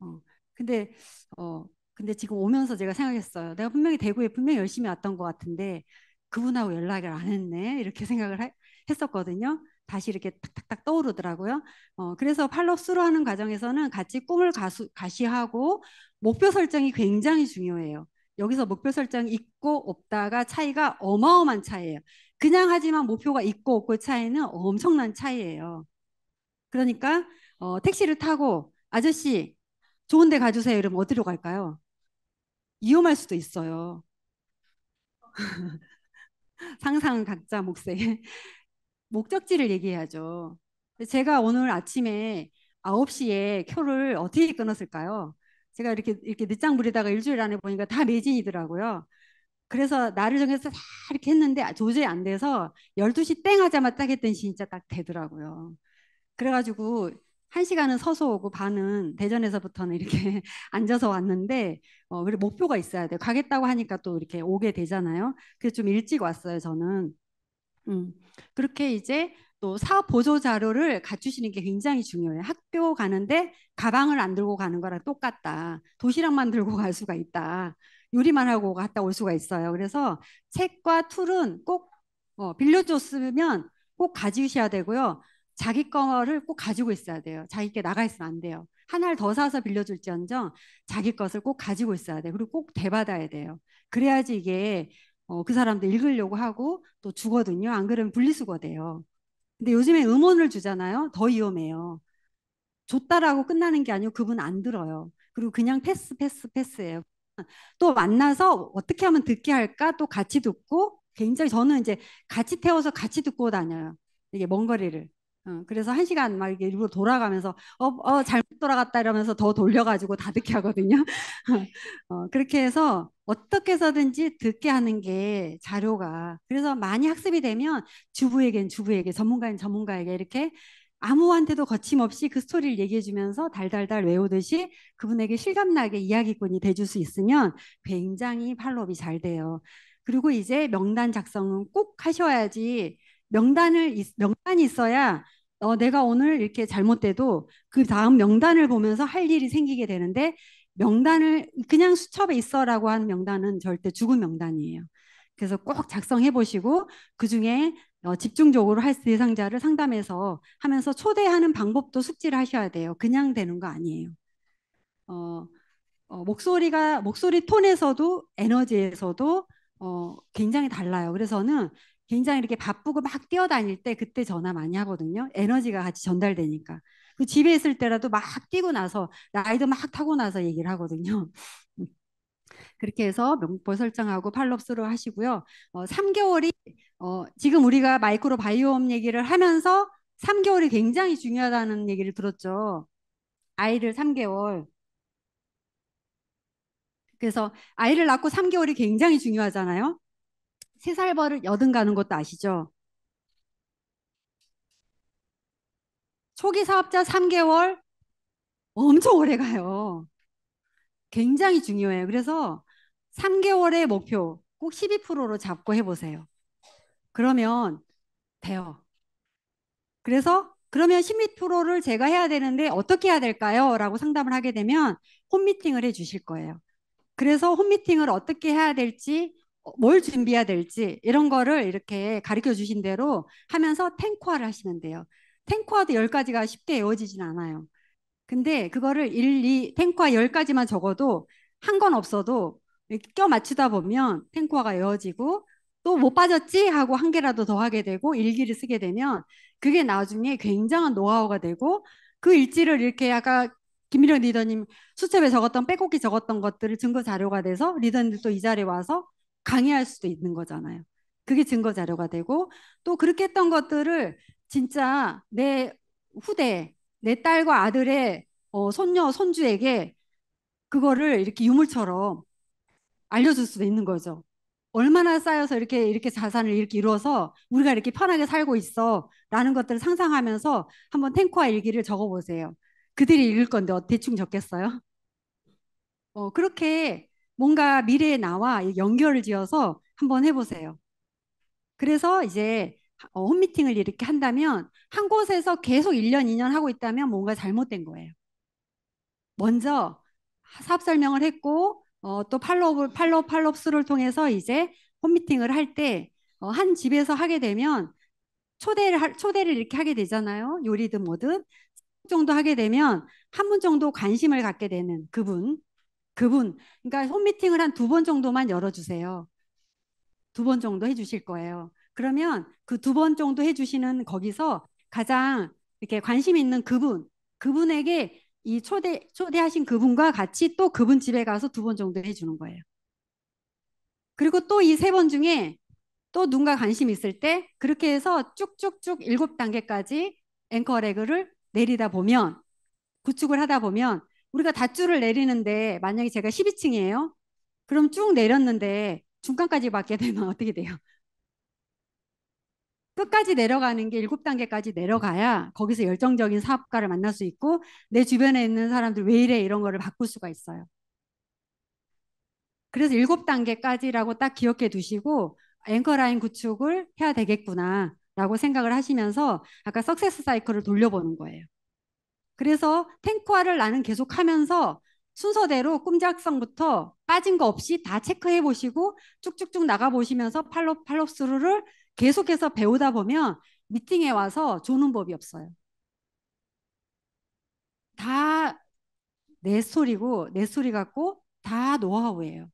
어, 근데 어, 근데 지금 오면서 제가 생각했어요. 내가 분명히 대구에 분명히 열심히 왔던 것 같은데 그분하고 연락을 안 했네 이렇게 생각을 하, 했었거든요. 다시 이렇게 탁탁탁 떠오르더라고요. 어, 그래서 팔로스로 하는 과정에서는 같이 꿈을 가수, 가시하고 목표 설정이 굉장히 중요해요. 여기서 목표 설정 있고 없다가 차이가 어마어마한 차이예요. 그냥 하지만 목표가 있고 없고 차이는 엄청난 차이예요. 그러니까 어, 택시를 타고 아저씨 좋은 데 가주세요 이러면 어디로 갈까요? 위험할 수도 있어요. 상상 은 각자 몫에 목적지를 얘기해야죠. 제가 오늘 아침에 9시에 표를 어떻게 끊었을까요? 제가 이렇게 이렇게 늦장 부리다가 일주일 안에 보니까 다 매진이더라고요. 그래서 날을 정해서 다 이렇게 했는데 도저히 안 돼서 12시 땡 하자마자 딱 했더니 진짜 딱 되더라고요. 그래가지고 한 시간은 서서 오고 반은 대전에서부터는 이렇게 앉아서 왔는데 어그리 목표가 있어야 돼요. 가겠다고 하니까 또 이렇게 오게 되잖아요. 그래서 좀 일찍 왔어요. 저는 음. 그렇게 이제 또 사업 보조 자료를 갖추시는 게 굉장히 중요해요. 학교 가는데 가방을 안 들고 가는 거랑 똑같다. 도시락만 들고 갈 수가 있다. 요리만 하고 갔다 올 수가 있어요. 그래서 책과 툴은 꼭 어, 빌려줬으면 꼭 가지셔야 되고요. 자기 거를 꼭 가지고 있어야 돼요. 자기 게 나가 있으면 안 돼요. 하나를 더 사서 빌려줄지언정 자기 것을 꼭 가지고 있어야 돼요. 그리고 꼭 대받아야 돼요. 그래야지 이게 어, 그 사람도 읽으려고 하고 또 주거든요. 안 그러면 분리수거 돼요. 근데 요즘에 음원을 주잖아요. 더 위험해요. 줬다라고 끝나는 게 아니고 그분 안 들어요. 그리고 그냥 패스, 패스, 패스예요. 또 만나서 어떻게 하면 듣게 할까? 또 같이 듣고 굉장히 저는 이제 같이 태워서 같이 듣고 다녀요. 이게 먼 거리를. 어, 그래서 한 시간 막 이렇게 일부러 돌아가면서 어, 어 잘못 돌아갔다 이러면서 더 돌려가지고 다 듣게 하거든요. 어, 그렇게 해서 어떻게 서든지 듣게 하는 게 자료가 그래서 많이 학습이 되면 주부에겐 주부에게 전문가인 전문가에게 이렇게 아무한테도 거침없이 그 스토리를 얘기해주면서 달달달 외우듯이 그분에게 실감나게 이야기꾼이 돼줄 수 있으면 굉장히 팔로업이 잘 돼요. 그리고 이제 명단 작성은 꼭 하셔야지 명단을 명단이 있어야 어, 내가 오늘 이렇게 잘못돼도 그 다음 명단을 보면서 할 일이 생기게 되는데 명단을 그냥 수첩에 있어라고 한 명단은 절대 죽은 명단이에요. 그래서 꼭 작성해 보시고 그 중에 어, 집중적으로 할 대상자를 상담해서 하면서 초대하는 방법도 숙지를 하셔야 돼요. 그냥 되는 거 아니에요. 어, 어 목소리가 목소리 톤에서도 에너지에서도 어, 굉장히 달라요. 그래서는 굉장히 이렇게 바쁘고 막 뛰어다닐 때 그때 전화 많이 하거든요. 에너지가 같이 전달되니까. 그 집에 있을 때라도 막 뛰고 나서 라이드 막 타고 나서 얘기를 하거든요. 그렇게 해서 명법 설정하고 팔로스로 하시고요. 어, 3개월이 어, 지금 우리가 마이크로바이옴 얘기를 하면서 3개월이 굉장히 중요하다는 얘기를 들었죠. 아이를 3개월. 그래서 아이를 낳고 3개월이 굉장히 중요하잖아요. 세살벌을 여든 가는 것도 아시죠? 초기 사업자 3개월 엄청 오래 가요. 굉장히 중요해요. 그래서 3개월의 목표 꼭 12%로 잡고 해보세요. 그러면 돼요. 그래서 그러면 1 2를 제가 해야 되는데 어떻게 해야 될까요? 라고 상담을 하게 되면 홈미팅을 해 주실 거예요. 그래서 홈미팅을 어떻게 해야 될지 뭘 준비해야 될지 이런 거를 이렇게 가르쳐 주신 대로 하면서 탱크화를 하시면 돼요. 탱크화도 열가지가 쉽게 외워지진 않아요. 근데 그거를 1, 2, 탱크화 열0가지만 적어도 한 건 없어도 껴 맞추다 보면 탱크화가 외워지고 또 못 빠졌지 하고 한 개라도 더 하게 되고 일기를 쓰게 되면 그게 나중에 굉장한 노하우가 되고 그 일지를 이렇게 아까 김일현 리더님 수첩에 적었던 빼곡히 적었던 것들을 증거 자료가 돼서 리더님들 도이 자리에 와서 강의할 수도 있는 거잖아요. 그게 증거 자료가 되고 또 그렇게 했던 것들을 진짜 내 후대, 내 딸과 아들의 어, 손녀, 손주에게 그거를 이렇게 유물처럼 알려줄 수도 있는 거죠. 얼마나 쌓여서 이렇게 이렇게 자산을 이렇게 이루어서 우리가 이렇게 편하게 살고 있어라는 것들을 상상하면서 한번 탱커와 일기를 적어보세요. 그들이 읽을 건데 어, 대충 적겠어요? 어, 그렇게 뭔가 미래에 나와 연결을 지어서 한번 해보세요. 그래서 이제 어, 홈미팅을 이렇게 한다면 한 곳에서 계속 1년, 2년 하고 있다면 뭔가 잘못된 거예요. 먼저 사업 설명을 했고 어, 또 팔로우, 팔로우, 팔로우 수를 통해서 이제 홈미팅을 할 때한 어, 집에서 하게 되면 초대를, 초대를 이렇게 하게 되잖아요. 요리든 뭐든. 정도 하게 되면 한 분 정도 관심을 갖게 되는 그분 그분, 그러니까 홈미팅을 한 두 번 정도만 열어주세요. 두 번 정도 해주실 거예요. 그러면 그 두 번 정도 해주시는 거기서 가장 이렇게 관심 있는 그분, 그분에게 이 초대, 초대하신 그분과 같이 또 그분 집에 가서 두 번 정도 해주는 거예요. 그리고 또 이 세 번 중에 또 누군가 관심 있을 때 그렇게 해서 쭉쭉쭉 일곱 단계까지 앵커 레그를 내리다 보면 구축을 하다 보면 우리가 닷줄을 내리는데 만약에 제가 12층이에요. 그럼 쭉 내렸는데 중간까지 맞게 되면 어떻게 돼요? 끝까지 내려가는 게 7단계까지 내려가야 거기서 열정적인 사업가를 만날 수 있고 내 주변에 있는 사람들 왜 이래 이런 거를 바꿀 수가 있어요. 그래서 7단계까지라고 딱 기억해 두시고 앵커라인 구축을 해야 되겠구나 라고 생각을 하시면서 아까 석세스 사이클을 돌려보는 거예요. 그래서 탱크화를 나는 계속 하면서 순서대로 꿈작성부터 빠진 거 없이 다 체크해 보시고 쭉쭉쭉 나가 보시면서 팔로 우 팔롭 스루를 계속해서 배우다 보면 미팅에 와서 조는 법이 없어요. 다 내 소리고 내 소리 같고 다 노하우예요.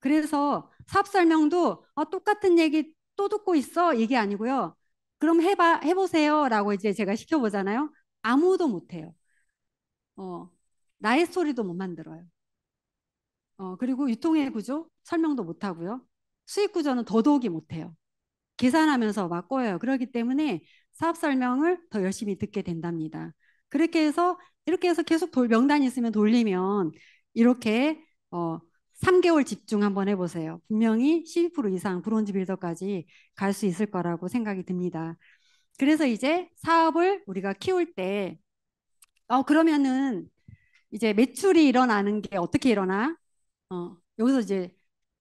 그래서 사업 설명도 어, 똑같은 얘기 또 듣고 있어 이게 아니고요. 그럼 해봐 해보세요라고 이제 제가 시켜보잖아요. 아무도 못해요. 어, 나의 스토리도 못 만들어요. 어, 그리고 유통의 구조 설명도 못하고요. 수익 구조는 더더욱이 못해요. 계산하면서 막 꼬여요. 그렇기 때문에 사업 설명을 더 열심히 듣게 된답니다. 그렇게 해서 이렇게 해서 계속 돌, 명단이 있으면 돌리면 이렇게 어, 3개월 집중 한번 해보세요. 분명히 12% 이상 브론즈 빌더까지 갈 수 있을 거라고 생각이 듭니다. 그래서 이제 사업을 우리가 키울 때, 어, 그러면은 이제 매출이 일어나는 게 어떻게 일어나? 어, 여기서 이제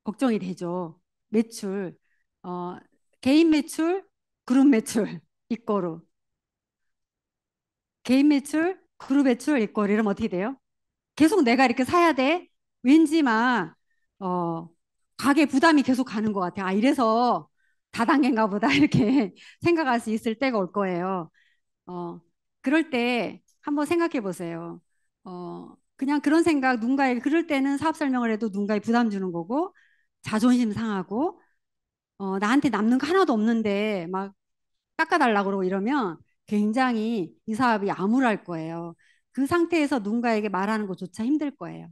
걱정이 되죠. 매출, 어, 개인 매출, 그룹 매출, 이거로. 개인 매출, 그룹 매출, 이거 이러면 어떻게 돼요? 계속 내가 이렇게 사야 돼? 왠지 막, 어, 가게 부담이 계속 가는 것 같아. 아, 이래서 다단계인가 보다 이렇게 생각할 수 있을 때가 올 거예요. 어, 그럴 때 한번 생각해 보세요. 어, 그냥 그런 생각 누군가에게 그럴 때는 사업 설명을 해도 누군가에 부담 주는 거고 자존심 상하고 어, 나한테 남는 거 하나도 없는데 막 깎아달라고 그러고 이러면 굉장히 이 사업이 암울할 거예요. 그 상태에서 누군가에게 말하는 것조차 힘들 거예요.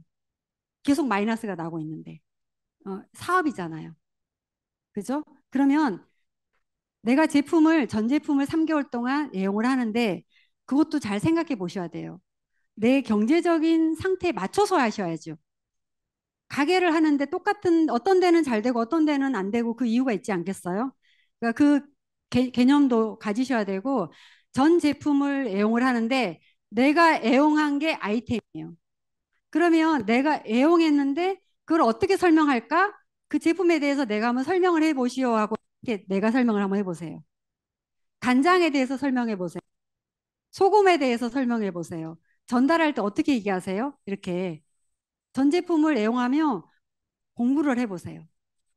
계속 마이너스가 나고 있는데 어, 사업이잖아요. 그죠? 그러면 내가 제품을 전 제품을 3개월 동안 애용을 하는데 그것도 잘 생각해 보셔야 돼요. 내 경제적인 상태에 맞춰서 하셔야죠. 가게를 하는데 똑같은 어떤 데는 잘 되고 어떤 데는 안 되고 그 이유가 있지 않겠어요? 그러니까 그 개, 개념도 가지셔야 되고 전 제품을 애용을 하는데 내가 애용한 게 아이템이에요. 그러면 내가 애용했는데 그걸 어떻게 설명할까? 그 제품에 대해서 내가 한번 설명을 해보시오 하고 이렇게 내가 설명을 한번 해보세요. 간장에 대해서 설명해 보세요. 소금에 대해서 설명해 보세요. 전달할 때 어떻게 얘기하세요? 이렇게 전 제품을 애용하며 공부를 해보세요.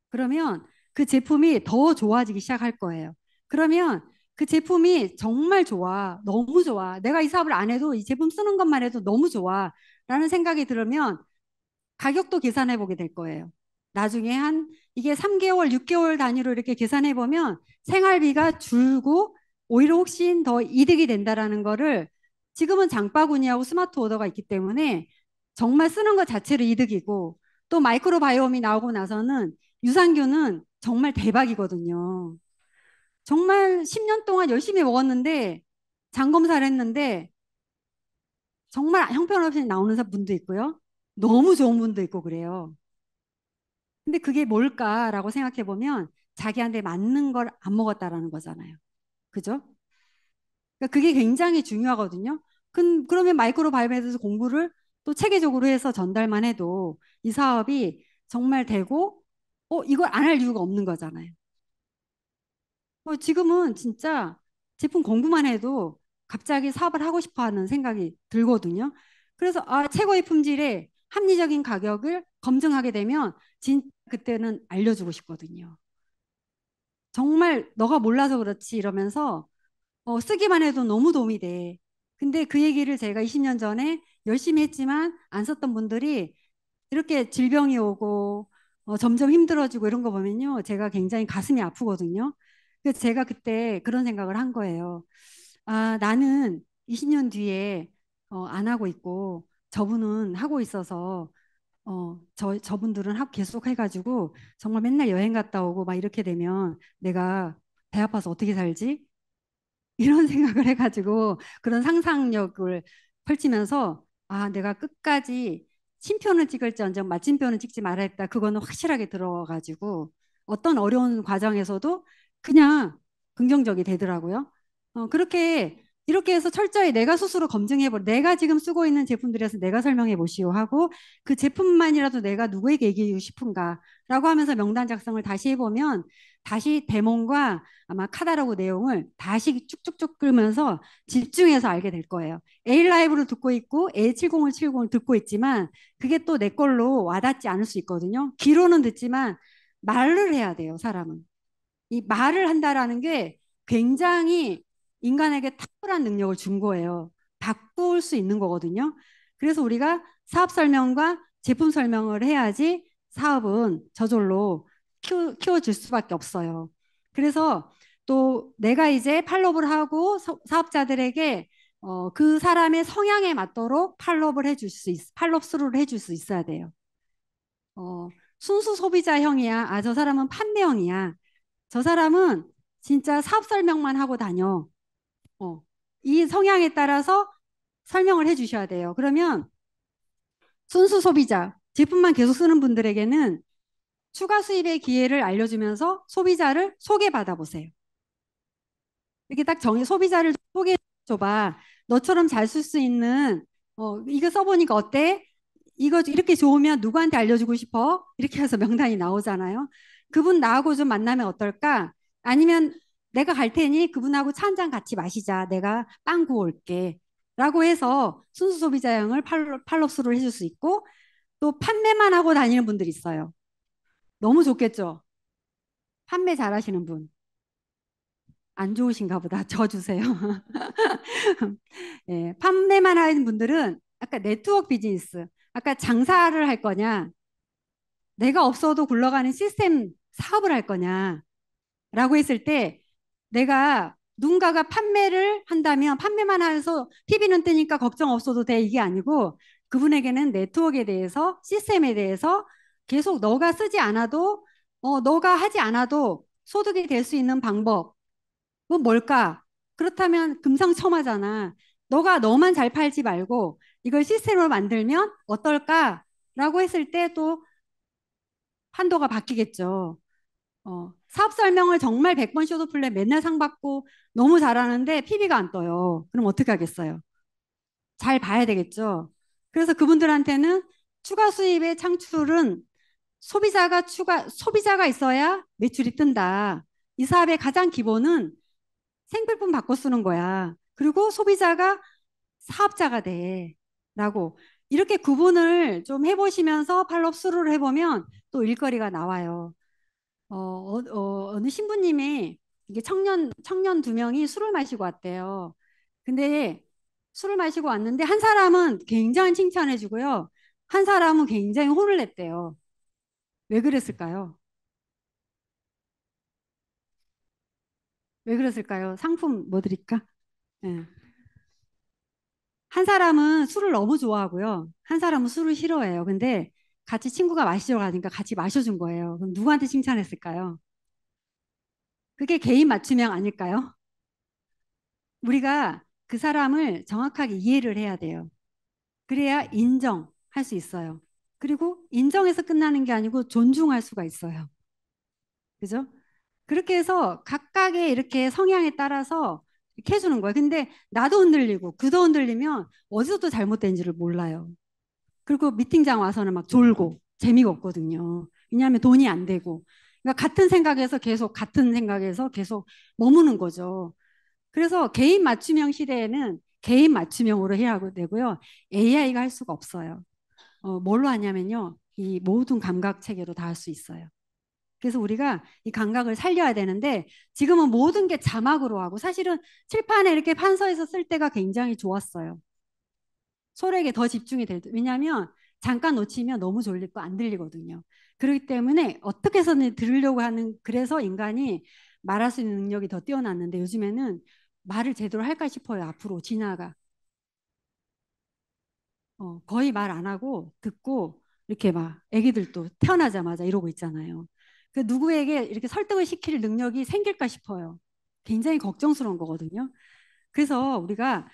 그러면 그 제품이 더 좋아지기 시작할 거예요. 그러면 그 제품이 정말 좋아. 너무 좋아. 내가 이 사업을 안 해도 이 제품 쓰는 것만 해도 너무 좋아. 라는 생각이 들면 가격도 계산해 보게 될 거예요. 나중에 한 이게 3개월, 6개월 단위로 이렇게 계산해 보면 생활비가 줄고 오히려 훨씬 더 이득이 된다라는 거를 지금은 장바구니하고 스마트 오더가 있기 때문에 정말 쓰는 것 자체로 이득이고 또 마이크로바이옴이 나오고 나서는 유산균은 정말 대박이거든요. 정말 10년 동안 열심히 먹었는데 장 검사를 했는데 정말 형편없이 나오는 분도 있고요. 너무 좋은 분도 있고 그래요. 근데 그게 뭘까라고 생각해 보면 자기한테 맞는 걸 안 먹었다라는 거잖아요. 그죠? 그러니까 그게 굉장히 중요하거든요. 그, 그러면 마이크로바이옴에 서 공부를 또 체계적으로 해서 전달만 해도 이 사업이 정말 되고 어 이걸 안 할 이유가 없는 거잖아요. 뭐 지금은 진짜 제품 공부만 해도 갑자기 사업을 하고 싶어 하는 생각이 들거든요. 그래서 아 최고의 품질에 합리적인 가격을 검증하게 되면 진 그때는 알려주고 싶거든요. 정말 너가 몰라서 그렇지 이러면서 어, 쓰기만 해도 너무 도움이 돼. 근데 그 얘기를 제가 20년 전에 열심히 했지만 안 썼던 분들이 이렇게 질병이 오고 어, 점점 힘들어지고 이런 거 보면요. 제가 굉장히 가슴이 아프거든요. 그래서 제가 그때 그런 생각을 한 거예요. 아, 나는 20년 뒤에 어, 안 하고 있고 저분은 하고 있어서 어, 저, 저분들은 계속 해가지고 정말 맨날 여행 갔다 오고 막 이렇게 되면 내가 배 아파서 어떻게 살지? 이런 생각을 해가지고 그런 상상력을 펼치면서 아, 내가 끝까지 친편을 찍을지언정 맞침편을 찍지 말아야겠다. 그거는 확실하게 들어가지고 가 어떤 어려운 과정에서도 그냥 긍정적이 되더라고요. 어, 그렇게 이렇게 해서 철저히 내가 스스로 검증해보, 내가 지금 쓰고 있는 제품들에서 내가 설명해 보시오 하고 그 제품만이라도 내가 누구에게 얘기해주고 싶은가라고 하면서 명단 작성을 다시 해보면 다시 대몽과 아마 카다라고 내용을 다시 쭉쭉쭉 끌면서 집중해서 알게 될 거예요. A 라이브로 듣고 있고 A70을 70을 듣고 있지만 그게 또 내 걸로 와닿지 않을 수 있거든요. 귀로는 듣지만 말을 해야 돼요, 사람은. 이 말을 한다라는 게 굉장히 인간에게 탁월한 능력을 준 거예요. 바꿀 수 있는 거거든요. 그래서 우리가 사업 설명과 제품 설명을 해야지 사업은 저절로 키워, 키워질 수밖에 없어요. 그래서 또 내가 이제 팔로업을 하고 사업자들에게 어, 그 사람의 성향에 맞도록 팔로업을 해줄 수 있, 팔로업 수루를 해줄 수 있어야 돼요. 어, 순수 소비자형이야. 아, 저 사람은 판매형이야. 저 사람은 진짜 사업 설명만 하고 다녀. 어, 이 성향에 따라서 설명을 해 주셔야 돼요. 그러면 순수 소비자, 제품만 계속 쓰는 분들에게는 추가 수입의 기회를 알려주면서 소비자를 소개받아 보세요. 이렇게 딱 정해, 소비자를 소개해 줘봐. 너처럼 잘 쓸 수 있는, 어, 이거 써보니까 어때? 이거 이렇게 좋으면 누구한테 알려주고 싶어? 이렇게 해서 명단이 나오잖아요. 그분 나하고 좀 만나면 어떨까? 아니면 내가 갈 테니 그분하고 차 한 잔 같이 마시자. 내가 빵 구워 올게. 라고 해서 순수 소비자형을 팔로스를 해줄 수 있고 또 판매만 하고 다니는 분들 있어요. 너무 좋겠죠? 판매 잘 하시는 분. 안 좋으신가 보다. 저 주세요. 예, 판매만 하는 분들은 아까 네트워크 비즈니스, 아까 장사를 할 거냐, 내가 없어도 굴러가는 시스템 사업을 할 거냐, 라고 했을 때 내가 누군가가 판매를 한다면 판매만 해서 TV는 뜨니까 걱정 없어도 돼 이게 아니고 그분에게는 네트워크에 대해서 시스템에 대해서 계속 너가 쓰지 않아도 어, 너가 하지 않아도 소득이 될 수 있는 방법은 뭘까? 그렇다면 금상첨화잖아. 너가 너만 잘 팔지 말고 이걸 시스템으로 만들면 어떨까라고 했을 때또 한도가 바뀌겠죠. 어, 사업 설명을 정말 100번 쇼도 플레 맨날 상 받고 너무 잘하는데 PB가 안 떠요. 그럼 어떻게 하겠어요? 잘 봐야 되겠죠. 그래서 그분들한테는 추가 수입의 창출은 소비자가 추가 소비자가 있어야 매출이 뜬다. 이 사업의 가장 기본은 생필품 바꿔 쓰는 거야. 그리고 소비자가 사업자가 돼라고 이렇게 구분을 좀 해보시면서 팔로업 스루를 해보면 또 일거리가 나와요. 어, 어, 어, 어느 신부님이 이게 청년 청년 두 명이 술을 마시고 왔대요. 근데 술을 마시고 왔는데 한 사람은 굉장히 칭찬해 주고요. 한 사람은 굉장히 혼을 냈대요. 왜 그랬을까요? 왜 그랬을까요? 상품 뭐 드릴까? 네. 한 사람은 술을 너무 좋아하고요. 한 사람은 술을 싫어해요. 근데 같이 친구가 마시러 가니까 같이 마셔준 거예요. 그럼 누구한테 칭찬했을까요? 그게 개인 맞춤형 아닐까요? 우리가 그 사람을 정확하게 이해를 해야 돼요. 그래야 인정할 수 있어요. 그리고 인정해서 끝나는 게 아니고 존중할 수가 있어요. 그죠? 그렇게 해서 각각의 이렇게 성향에 따라서 이렇게 해주는 거예요. 근데 나도 흔들리고 그도 흔들리면 어디서 또 잘못된지를 몰라요. 그리고 미팅장 와서는 막 졸고 음. 재미가 없거든요. 왜냐하면 돈이 안 되고. 그러니까 같은 생각에서 계속 같은 생각에서 계속 머무는 거죠. 그래서 개인 맞춤형 시대에는 개인 맞춤형으로 해야 되고요. AI가 할 수가 없어요. 어, 뭘로 하냐면요. 이 모든 감각 체계로 다 할 수 있어요. 그래서 우리가 이 감각을 살려야 되는데 지금은 모든 게 자막으로 하고 사실은 칠판에 이렇게 판서에서 쓸 때가 굉장히 좋았어요. 소리에게 더 집중이 될 왜냐하면 잠깐 놓치면 너무 졸리고 안 들리거든요. 그렇기 때문에 어떻게 해서든 들으려고 하는 그래서 인간이 말할 수 있는 능력이 더 뛰어났는데 요즘에는 말을 제대로 할까 싶어요. 앞으로 진화가. 어, 거의 말 안 하고 듣고 이렇게 막 애기들도 태어나자마자 이러고 있잖아요. 그 누구에게 이렇게 설득을 시킬 능력이 생길까 싶어요. 굉장히 걱정스러운 거거든요. 그래서 우리가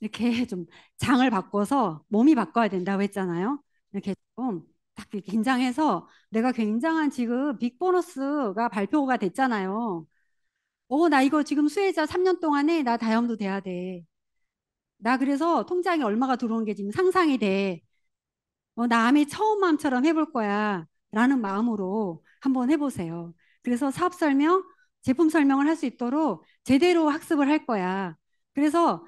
이렇게 좀 장을 바꿔서 몸이 바꿔야 된다고 했잖아요. 이렇게 좀 딱 긴장해서 내가 굉장한 지금 빅 보너스가 발표가 됐잖아요. 어, 나 이거 지금 수혜자 3년 동안에 나 다염도 돼야 돼. 나 그래서 통장에 얼마가 들어온 게 지금 상상이 돼. 어, 남의 처음 마음처럼 해볼 거야. 라는 마음으로 한번 해보세요. 그래서 사업 설명, 제품 설명을 할 수 있도록 제대로 학습을 할 거야. 그래서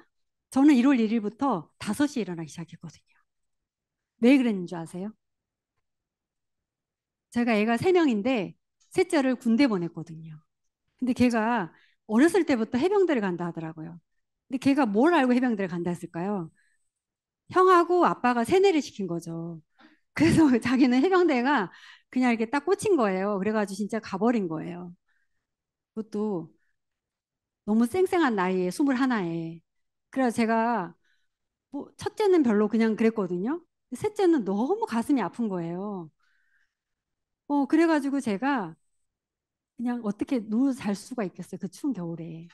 저는 1월 1일부터 5시에 일어나기 시작했거든요. 왜 그랬는 줄 아세요? 제가 애가 3명인데 셋째를 군대 보냈거든요. 근데 걔가 어렸을 때부터 해병대를 간다 하더라고요. 근데 걔가 뭘 알고 해병대를 간다 했을까요? 형하고 아빠가 세뇌를 시킨 거죠. 그래서 자기는 해병대가 그냥 이렇게 딱 꽂힌 거예요. 그래가지고 진짜 가버린 거예요. 그것도 너무 쌩쌩한 나이에 21에 그래서 제가 뭐 첫째는 별로 그냥 그랬거든요. 셋째는 너무 가슴이 아픈 거예요. 어, 그래가지고 제가 그냥 어떻게 누워 잘 수가 있겠어요. 그 추운 겨울에.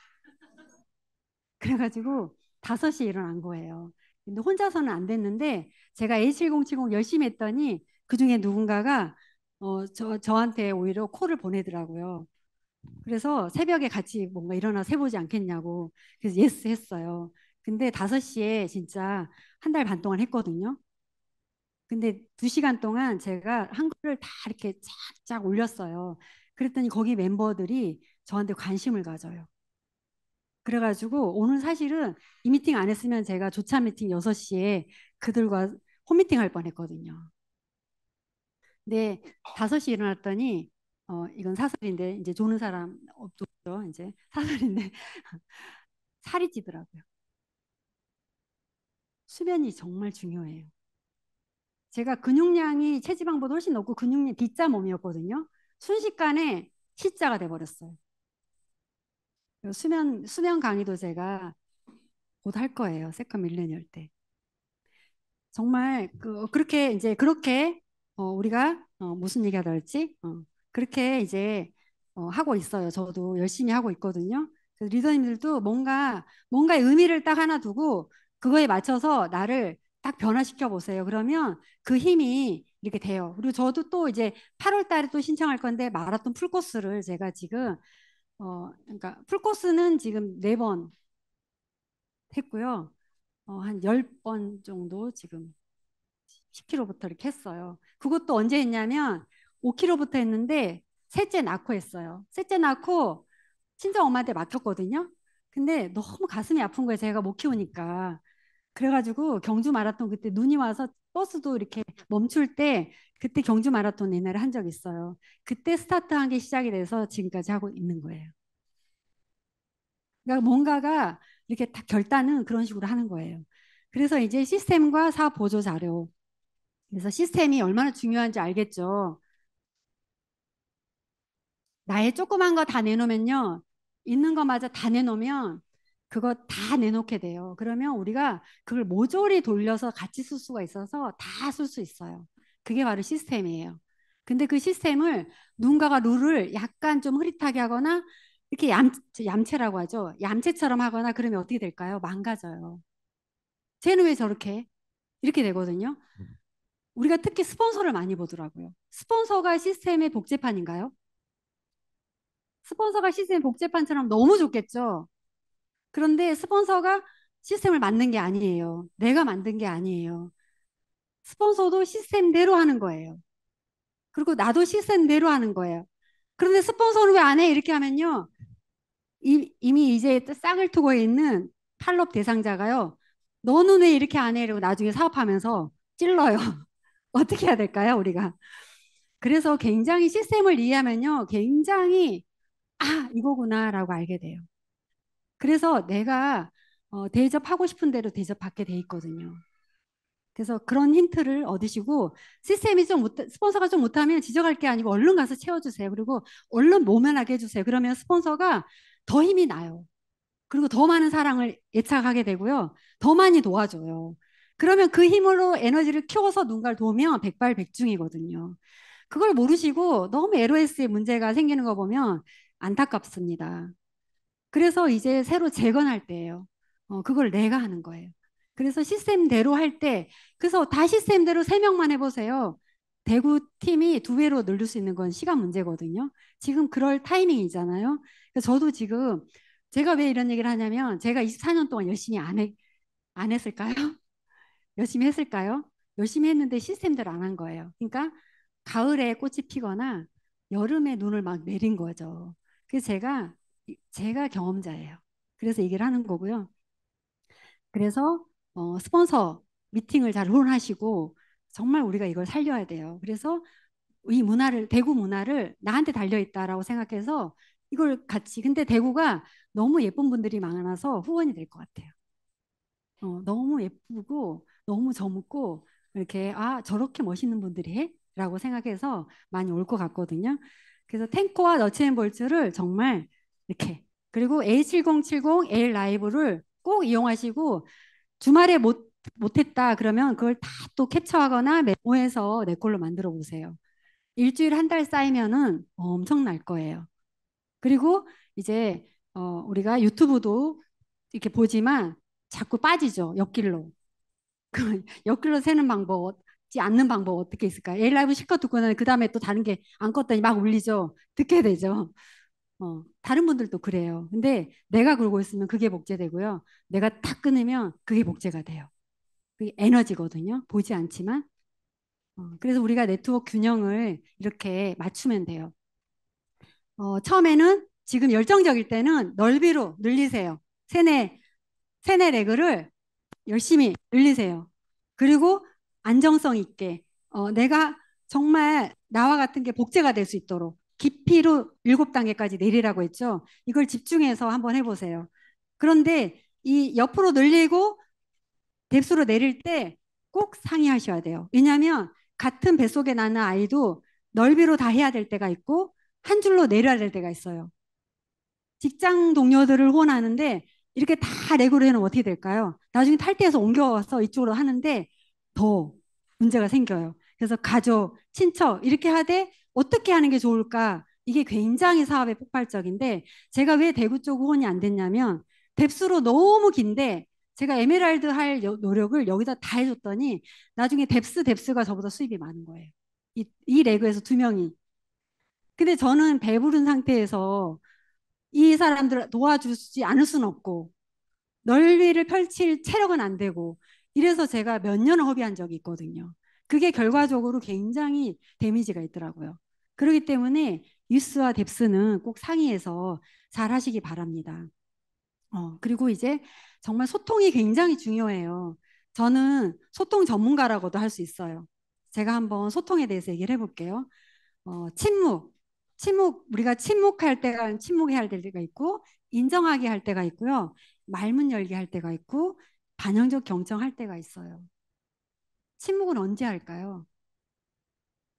그래가지고 다섯 시에 일어난 거예요. 근데 혼자서는 안 됐는데 제가 A7070 열심히 했더니 그중에 누군가가 어, 저, 저한테 오히려 콜을 보내더라고요. 그래서 새벽에 같이 뭔가 일어나서 해보지 않겠냐고. 그래서 예스 했어요. 근데 5시에 진짜 한 달 반 동안 했거든요. 근데 2시간 동안 제가 한글을 다 이렇게 쫙쫙 올렸어요. 그랬더니 거기 멤버들이 저한테 관심을 가져요. 그래가지고 오늘 사실은 이 미팅 안 했으면 제가 조차 미팅 6시에 그들과 홈미팅 할 뻔했거든요. 근데 5시에 일어났더니 어 이건 사설인데 이제 조는 사람 없죠 이제 사설인데 살이 찌더라고요. 수면이 정말 중요해요. 제가 근육량이 체지방보다 훨씬 높고 근육량 D자 몸이었거든요. 순식간에 T자가 돼버렸어요. 수면 수면 강의도 제가 곧 할 거예요. 세컨 밀레니얼 때. 정말 그, 어, 그렇게 이제 그렇게 어, 우리가 어, 무슨 얘기하다 할지 어, 그렇게 이제 어, 하고 있어요. 저도 열심히 하고 있거든요. 리더님들도 뭔가 뭔가 의미를 딱 하나 두고 그거에 맞춰서 나를 딱 변화시켜 보세요. 그러면 그 힘이 이렇게 돼요. 그리고 저도 또 이제 8월 달에 또 신청할 건데 마라톤 풀코스를 제가 지금 어 그러니까 풀코스는 지금 네 번 했고요. 어, 한 10번 정도 지금 10km부터 이렇게 했어요. 그것도 언제 했냐면 5km부터 했는데 셋째 낳고 했어요. 셋째 낳고 친정 엄마한테 맡겼거든요. 근데 너무 가슴이 아픈 거예요. 제가 못 키우니까. 그래가지고 경주 마라톤 그때 눈이 와서 버스도 이렇게 멈출 때 그때 경주 마라톤 옛날에 한적 있어요. 그때 스타트한 게 시작이 돼서 지금까지 하고 있는 거예요. 그러니까 뭔가가 이렇게 딱 결단은 그런 식으로 하는 거예요. 그래서 이제 시스템과 사 보조 자료. 그래서 시스템이 얼마나 중요한지 알겠죠. 나의 조그만 거 다 내놓으면요. 있는 거마저 다 내놓으면 그거 다 내놓게 돼요. 그러면 우리가 그걸 모조리 돌려서 같이 쓸 수가 있어서 다 쓸 수 있어요. 그게 바로 시스템이에요. 근데 그 시스템을 누군가가 룰을 약간 좀 흐릿하게 하거나 이렇게 얌, 얌체라고 하죠. 얌체처럼 하거나 그러면 어떻게 될까요? 망가져요. 쟤는 왜 저렇게? 이렇게 되거든요. 음. 우리가 특히 스폰서를 많이 보더라고요. 스폰서가 시스템의 복제판인가요? 스폰서가 시스템 복제판처럼 너무 좋겠죠. 그런데 스폰서가 시스템을 만든 게 아니에요. 내가 만든 게 아니에요. 스폰서도 시스템대로 하는 거예요. 그리고 나도 시스템대로 하는 거예요. 그런데 스폰서는 왜 안 해? 이렇게 하면요. 이미 이제 쌍을 투고 있는 팔럽 대상자가요. 너는 왜 이렇게 안 해? 이러고 나중에 사업하면서 찔러요. 어떻게 해야 될까요, 우리가? 그래서 굉장히 시스템을 이해하면요. 굉장히, 아, 이거구나라고 알게 돼요. 그래서 내가 어, 대접하고 싶은 대로 대접받게 돼 있거든요. 그래서 그런 힌트를 얻으시고 시스템이 좀 못, 스폰서가 좀 못하면 지적할 게 아니고 얼른 가서 채워주세요. 그리고 얼른 모면하게 해주세요. 그러면 스폰서가 더 힘이 나요. 그리고 더 많은 사랑을 애착하게 되고요. 더 많이 도와줘요. 그러면 그 힘으로 에너지를 키워서 누군가를 도우면 백발백중이거든요. 그걸 모르시고 너무 LOS에 문제가 생기는 거 보면 안타깝습니다. 그래서 이제 새로 재건할 때예요. 어, 그걸 내가 하는 거예요. 그래서 시스템대로 할 때, 그래서 다 시스템대로 세명만 해보세요. 대구 팀이 두 배로 늘릴 수 있는 건 시간 문제거든요. 지금 그럴 타이밍이잖아요. 그래서 저도 지금 제가 왜 이런 얘기를 하냐면 제가 24년 동안 열심히 안, 해, 안 했을까요? 열심히 했을까요? 열심히 했는데 시스템대로 안 한 거예요. 그러니까 가을에 꽃이 피거나 여름에 눈을 막 내린 거죠. 그래서 제가 제가 경험자예요. 그래서 얘기를 하는 거고요. 그래서 어, 스폰서 미팅을 잘훈원하시고 정말 우리가 이걸 살려야 돼요. 그래서 이 문화를 대구 문화를 나한테 달려 있다라고 생각해서 이걸 같이 근데 대구가 너무 예쁜 분들이 많아서 후원이 될 것 같아요. 어, 너무 예쁘고 너무 젊고 이렇게 아 저렇게 멋있는 분들이 해라고 생각해서 많이 올 것 같거든요. 그래서 탱커와 너치앤볼츠를 정말 이렇게. 그리고 A7070 A 라이브를 꼭 이용하시고 주말에 못 못했다 그러면 그걸 다 또 캡처하거나 메모해서 내 걸로 만들어 보세요. 일주일 한 달 쌓이면은 엄청날 거예요. 그리고 이제 어, 우리가 유튜브도 이렇게 보지만 자꾸 빠지죠 옆길로. 그 옆길로 새는 방법, 지 않는 방법 어떻게 있을까? 요엘 라이브 실컷 듣고 나는 그 다음에 또 다른 게 안 껐더니 막 울리죠. 듣게 되죠. 어, 다른 분들도 그래요. 근데 내가 굴고 있으면 그게 복제되고요. 내가 딱 끊으면 그게 복제가 돼요. 그게 에너지거든요. 보지 않지만. 어, 그래서 우리가 네트워크 균형을 이렇게 맞추면 돼요. 어, 처음에는 지금 열정적일 때는 넓이로 늘리세요. 세네, 세네 레그를 열심히 늘리세요. 그리고 안정성 있게 어, 내가 정말 나와 같은 게 복제가 될 수 있도록 깊이로 일곱 단계까지 내리라고 했죠. 이걸 집중해서 한번 해보세요. 그런데 이 옆으로 늘리고 뎁수로 내릴 때 꼭 상의하셔야 돼요. 왜냐하면 같은 뱃속에 나는 아이도 넓이로 다 해야 될 때가 있고 한 줄로 내려야 될 때가 있어요. 직장 동료들을 후원하는데 이렇게 다 레고로 해놓으면 어떻게 될까요? 나중에 탈퇴해서 옮겨서 와 이쪽으로 하는데 더 문제가 생겨요. 그래서 가족, 친척 이렇게 하되 어떻게 하는 게 좋을까? 이게 굉장히 사업에 폭발적인데 제가 왜 대구 쪽 후원이 안 됐냐면 뎁스로 너무 긴데 제가 에메랄드 할 노력을 여기다 다 해줬더니 나중에 뎁스 뎁스가 저보다 수입이 많은 거예요. 이, 이 레그에서 두 명이. 근데 저는 배부른 상태에서 이 사람들 도와주지 않을 수는 없고 널리를 펼칠 체력은 안 되고 이래서 제가 몇 년을 허비한 적이 있거든요. 그게 결과적으로 굉장히 데미지가 있더라고요. 그렇기 때문에 유스와 뎁스는 꼭 상의해서 잘 하시기 바랍니다. 어, 그리고 이제 정말 소통이 굉장히 중요해요. 저는 소통 전문가라고도 할 수 있어요. 제가 한번 소통에 대해서 얘기를 해볼게요. 어, 침묵. 침묵, 우리가 침묵할 때가, 침묵해야 할 때가 있고, 인정하게 할 때가 있고요. 말문 열기할 때가 있고, 반영적 경청할 때가 있어요. 침묵은 언제 할까요?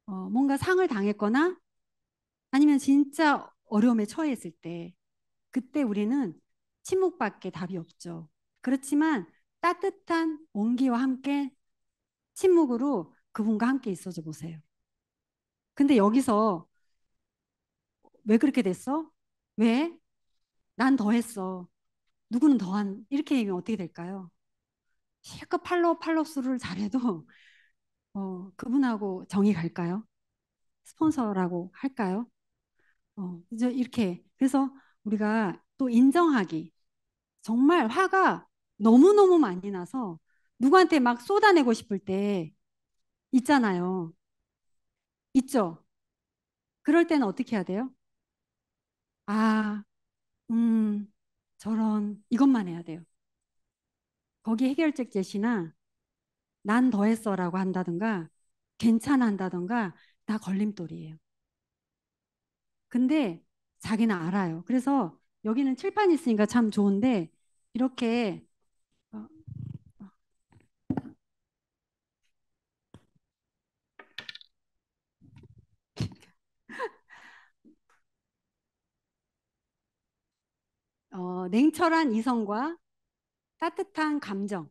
어, 뭔가 상을 당했거나 아니면 진짜 어려움에 처했을 때 그때 우리는 침묵밖에 답이 없죠. 그렇지만 따뜻한 온기와 함께 침묵으로 그분과 함께 있어줘 보세요. 근데 여기서 왜 그렇게 됐어? 왜? 난 더 했어. 누구는 더한 이렇게 얘기하면 어떻게 될까요? 실컷 팔로우 팔로우 수를 잘해도 어, 그분하고 정이 갈까요? 스폰서라고 할까요? 어, 이제 이렇게 그래서 우리가 또 인정하기 정말 화가 너무너무 많이 나서 누구한테 막 쏟아내고 싶을 때 있잖아요. 있죠? 그럴 때는 어떻게 해야 돼요? 아, 음, 저런, 이것만 해야 돼요. 거기 해결책 제시나 난 더했어라고 한다든가 괜찮아 한다든가 다 걸림돌이에요. 근데 자기는 알아요. 그래서 여기는 칠판이 있으니까 참 좋은데 이렇게 어, 어 냉철한 이성과 따뜻한 감정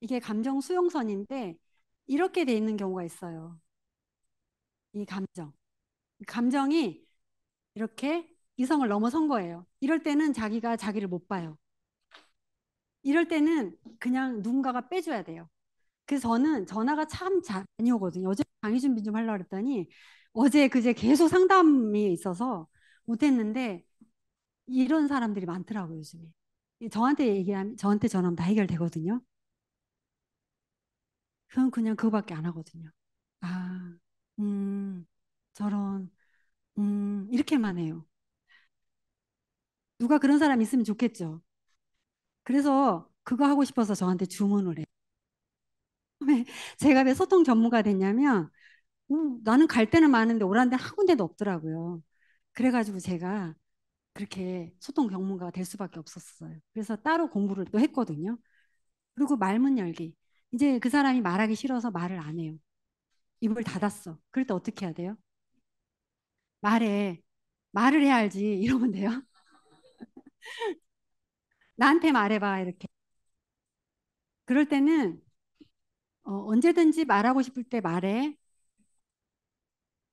이게 감정 수용선인데 이렇게 돼 있는 경우가 있어요. 이 감정. 감정이 이렇게 이성을 넘어선 거예요. 이럴 때는 자기가 자기를 못 봐요. 이럴 때는 그냥 누군가가 빼줘야 돼요. 그래서 저는 전화가 참 많이 오거든요. 어제 강의 준비 좀 하려고 했더니 어제 그제 계속 상담이 있어서 못했는데 이런 사람들이 많더라고요, 요즘에. 저한테 얘기하면 저한테 전화하면 다 해결되거든요. 그건 그냥 그거밖에 안 하거든요. 아, 음, 저런, 음, 이렇게만 해요. 누가 그런 사람 있으면 좋겠죠. 그래서 그거 하고 싶어서 저한테 주문을 해요. 제가 왜 소통 전무가 됐냐면 음, 나는 갈 때는 많은데 오라는 데한 군데도 없더라고요. 그래가지고 제가 그렇게 소통 전문가가 될 수밖에 없었어요. 그래서 따로 공부를 또 했거든요. 그리고 말문 열기. 이제 그 사람이 말하기 싫어서 말을 안 해요. 입을 닫았어. 그럴 때 어떻게 해야 돼요? 말해. 말을 해야 알지. 이러면 돼요. 나한테 말해봐. 이렇게. 그럴 때는 어, 언제든지 말하고 싶을 때 말해.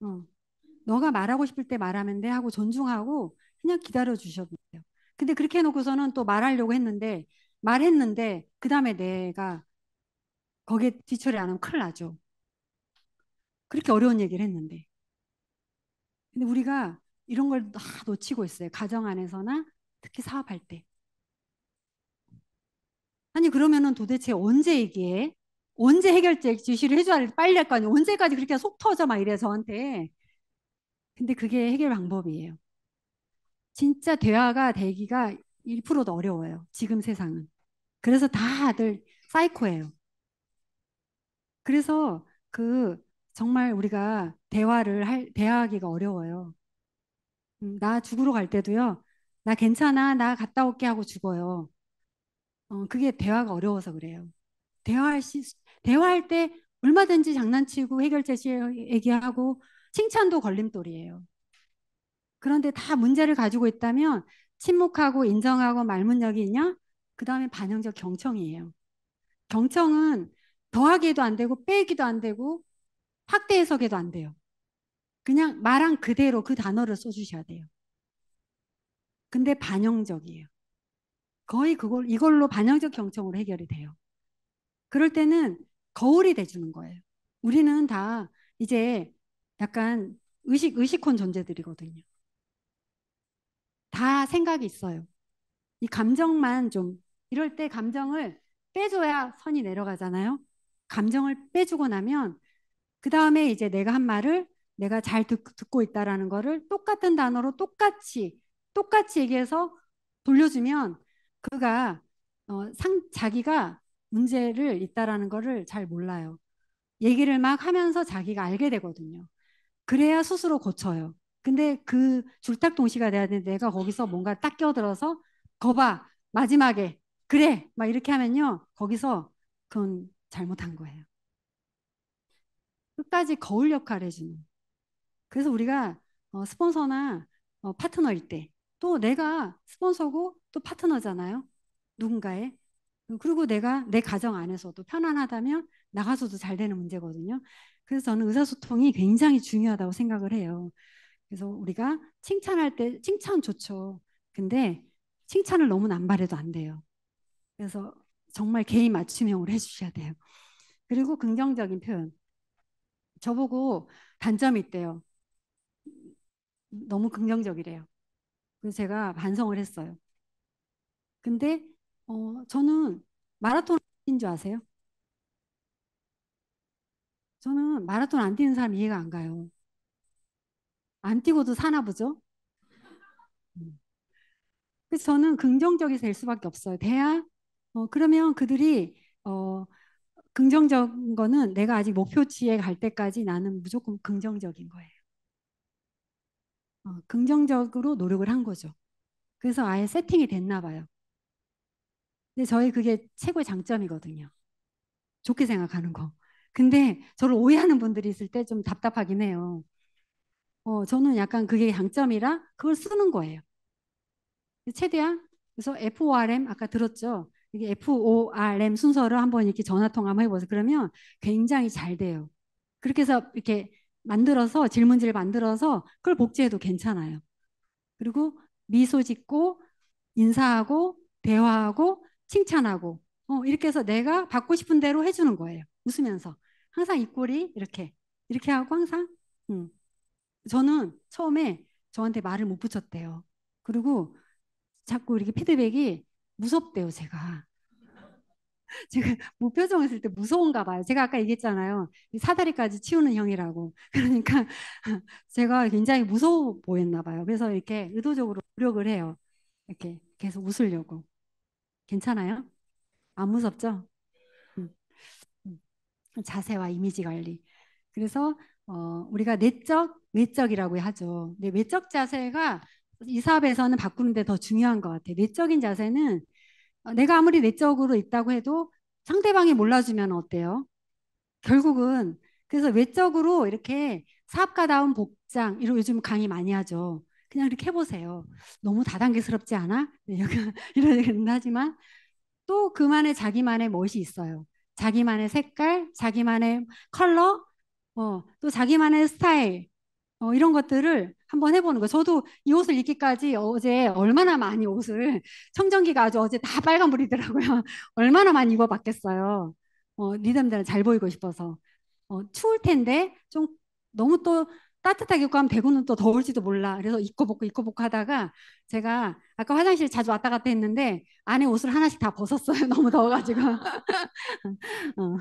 어, 너가 말하고 싶을 때 말하면 돼 하고 존중하고 그냥 기다려 주셔도 돼요. 근데 그렇게 해놓고서는 또 말하려고 했는데 말했는데 그 다음에 내가 거기에 뒤처리 안 하면 큰일 나죠. 그렇게 어려운 얘기를 했는데. 근데 우리가 이런 걸 다 놓치고 있어요. 가정 안에서나 특히 사업할 때. 아니 그러면은 도대체 언제 얘기해? 언제 해결책 지시를 해줘야 할 빨리 할 거 아니에요. 언제까지 그렇게 속 터져 막 이래 저한테. 근데 그게 해결 방법이에요. 진짜 대화가 되기가 1%도 어려워요. 지금 세상은. 그래서 다들 사이코예요. 그래서 그 정말 우리가 대화를 할, 대화하기가 어려워요. 음, 나 죽으러 갈 때도요. 나 괜찮아. 나 갔다 올게 하고 죽어요. 어, 그게 대화가 어려워서 그래요. 대화할 시, 대화할 때 얼마든지 장난치고 해결제시 얘기하고 칭찬도 걸림돌이에요. 그런데 다 문제를 가지고 있다면 침묵하고 인정하고 말문역이 있냐? 그 다음에 반영적 경청이에요. 경청은 더하기도 안 되고 빼기도 안 되고 확대 해석에도 안 돼요. 그냥 말한 그대로 그 단어를 써주셔야 돼요. 근데 반영적이에요. 거의 그걸 이걸로 반영적 경청으로 해결이 돼요. 그럴 때는 거울이 돼주는 거예요. 우리는 다 이제 약간 의식 의식혼 존재들이거든요. 다 생각이 있어요. 이 감정만 좀 이럴 때 감정을 빼줘야 선이 내려가잖아요. 감정을 빼주고 나면 그 다음에 이제 내가 한 말을 내가 잘 듣, 고 있다라는 거를 똑같은 단어로 똑같이 똑같이 얘기해서 돌려주면 그가 어, 상 자기가 문제를 있다라는 거를 잘 몰라요. 얘기를 막 하면서 자기가 알게 되거든요. 그래야 스스로 고쳐요. 근데 그 줄탁 동시가 돼야 되는데 내가 거기서 뭔가 딱 껴들어서 거봐 마지막에 그래 막 이렇게 하면요 거기서 그건 잘못한 거예요. 끝까지 거울 역할을 해주는. 그래서 우리가 어, 스폰서나 어, 파트너일 때 또 내가 스폰서고 또 파트너잖아요. 누군가의. 그리고 내가 내 가정 안에서도 편안하다면 나가서도 잘 되는 문제거든요. 그래서 저는 의사소통이 굉장히 중요하다고 생각을 해요. 그래서 우리가 칭찬할 때 칭찬 좋죠. 근데 칭찬을 너무 남발해도 안 돼요. 그래서 정말 개인 맞춤형으로 해주셔야 돼요. 그리고 긍정적인 표현. 저보고 단점이 있대요. 너무 긍정적이래요. 그래서 제가 반성을 했어요. 근데 어, 저는 마라톤인 줄 아세요? 저는 마라톤 안 뛰는 사람 이해가 안 가요. 안 뛰고도 사나 보죠? 음. 그래서 저는 긍정적이 될 수밖에 없어요. 돼야 어, 그러면 그들이 어, 긍정적인 거는 내가 아직 목표치에 갈 때까지 나는 무조건 긍정적인 거예요. 어, 긍정적으로 노력을 한 거죠. 그래서 아예 세팅이 됐나 봐요. 근데 저희 그게 최고의 장점이거든요. 좋게 생각하는 거. 근데 저를 오해하는 분들이 있을 때 좀 답답하긴 해요. 어, 저는 약간 그게 장점이라 그걸 쓰는 거예요. 최대한 그래서 FORM 아까 들었죠. 이게 FORM 순서로 한번 이렇게 전화 통화 한번 해보세요. 그러면 굉장히 잘 돼요. 그렇게 해서 이렇게 만들어서 질문지를 만들어서 그걸 복제해도 괜찮아요. 그리고 미소 짓고 인사하고 대화하고 칭찬하고 어, 이렇게 해서 내가 받고 싶은 대로 해주는 거예요. 웃으면서 항상 입꼬리 이렇게 이렇게 하고 항상 음. 저는 처음에 저한테 말을 못 붙였대요. 그리고 자꾸 이렇게 피드백이 무섭대요, 제가. 제가 무표정 뭐 했을 때 무서운가 봐요. 제가 아까 얘기했잖아요. 사다리까지 치우는 형이라고. 그러니까 제가 굉장히 무서워 보였나 봐요. 그래서 이렇게 의도적으로 노력을 해요. 이렇게 계속 웃으려고. 괜찮아요? 안 무섭죠? 음. 음. 자세와 이미지 관리. 그래서 어, 우리가 내적, 외적이라고 하죠. 근데 외적 자세가 이 사업에서는 바꾸는데 더 중요한 것 같아요. 내적인 자세는 어, 내가 아무리 내적으로 있다고 해도 상대방이 몰라주면 어때요? 결국은 그래서 외적으로 이렇게 사업가다운 복장 이런 요즘 강의 많이 하죠. 그냥 이렇게 해보세요. 너무 다단계스럽지 않아? 네, 이런 얘기는 하지만 또 그만의 자기만의 멋이 있어요. 자기만의 색깔, 자기만의 컬러, 어, 또 자기만의 스타일, 어, 이런 것들을 한번 해보는 거예요. 저도 이 옷을 입기까지 어제 얼마나 많이 옷을 청정기가 아주 어제 다 빨간불이더라고요. 얼마나 많이 입어봤겠어요. 어, 리듬들은 잘 보이고 싶어서 어, 추울 텐데 좀 너무 또 따뜻하게 입고 하면 대구는 또 더울지도 몰라. 그래서 입고 벗고 입고 벗고 하다가 제가 아까 화장실 자주 왔다 갔다 했는데 안에 옷을 하나씩 다 벗었어요. 너무 더워가지고. 어,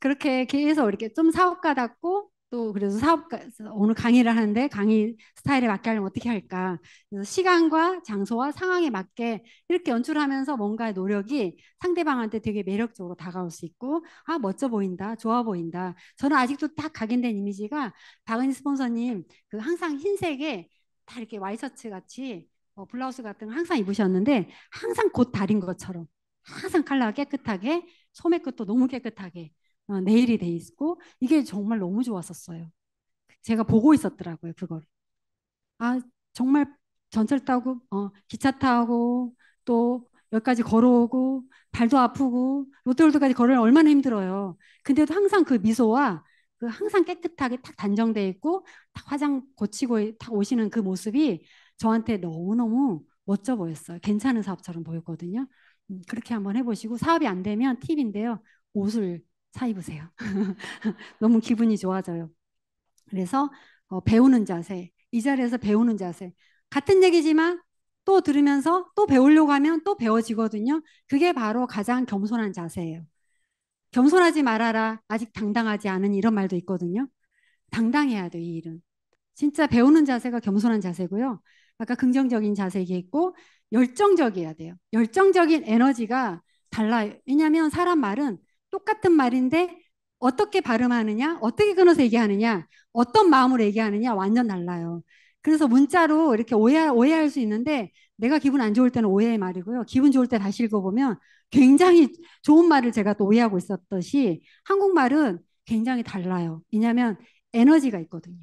그렇게 계속 이렇게 좀 사업가답고 또 그래서 사업 가 오늘 강의를 하는데 강의 스타일에 맞게 하려면 어떻게 할까? 그래서 시간과 장소와 상황에 맞게 이렇게 연출하면서 뭔가 의 노력이 상대방한테 되게 매력적으로 다가올 수 있고 아 멋져 보인다, 좋아 보인다. 저는 아직도 딱 각인된 이미지가 박은희 스폰서님 그 항상 흰색에 다 이렇게 와이셔츠 같이 어, 블라우스 같은 거 항상 입으셨는데 항상 곧 달인 것처럼 항상 칼라 깨끗하게 소매 끝도 너무 깨끗하게 네일이 어, 돼 있고 이게 정말 너무 좋았었어요. 제가 보고 있었더라고요 그걸. 아 정말 전철 타고 어, 기차 타고 또 여기까지 걸어오고 발도 아프고 롯데월드까지 걸으면 얼마나 힘들어요. 근데도 항상 그 미소와 그 항상 깨끗하게 딱 단정돼 있고 딱 화장 고치고 딱 오시는 그 모습이 저한테 너무너무 멋져 보였어요. 괜찮은 사업처럼 보였거든요. 음, 그렇게 한번 해보시고 사업이 안 되면 팁인데요. 옷을 차이보세요 너무 기분이 좋아져요. 그래서 어, 배우는 자세, 이 자리에서 배우는 자세. 같은 얘기지만 또 들으면서 또 배우려고 하면 또 배워지거든요. 그게 바로 가장 겸손한 자세예요. 겸손하지 말아라. 아직 당당하지 않은 이런 말도 있거든요. 당당해야 돼이 일은. 진짜 배우는 자세가 겸손한 자세고요. 아까 긍정적인 자세 얘기했고, 열정적이어야 돼요. 열정적인 에너지가 달라요. 왜냐하면 사람 말은 똑같은 말인데 어떻게 발음하느냐, 어떻게 끊어서 얘기하느냐, 어떤 마음으로 얘기하느냐 완전 달라요. 그래서 문자로 이렇게 오해, 오해할 수 있는데 내가 기분 안 좋을 때는 오해의 말이고요. 기분 좋을 때 다시 읽어보면 굉장히 좋은 말을 제가 또 오해하고 있었듯이 한국말은 굉장히 달라요. 왜냐하면 에너지가 있거든요.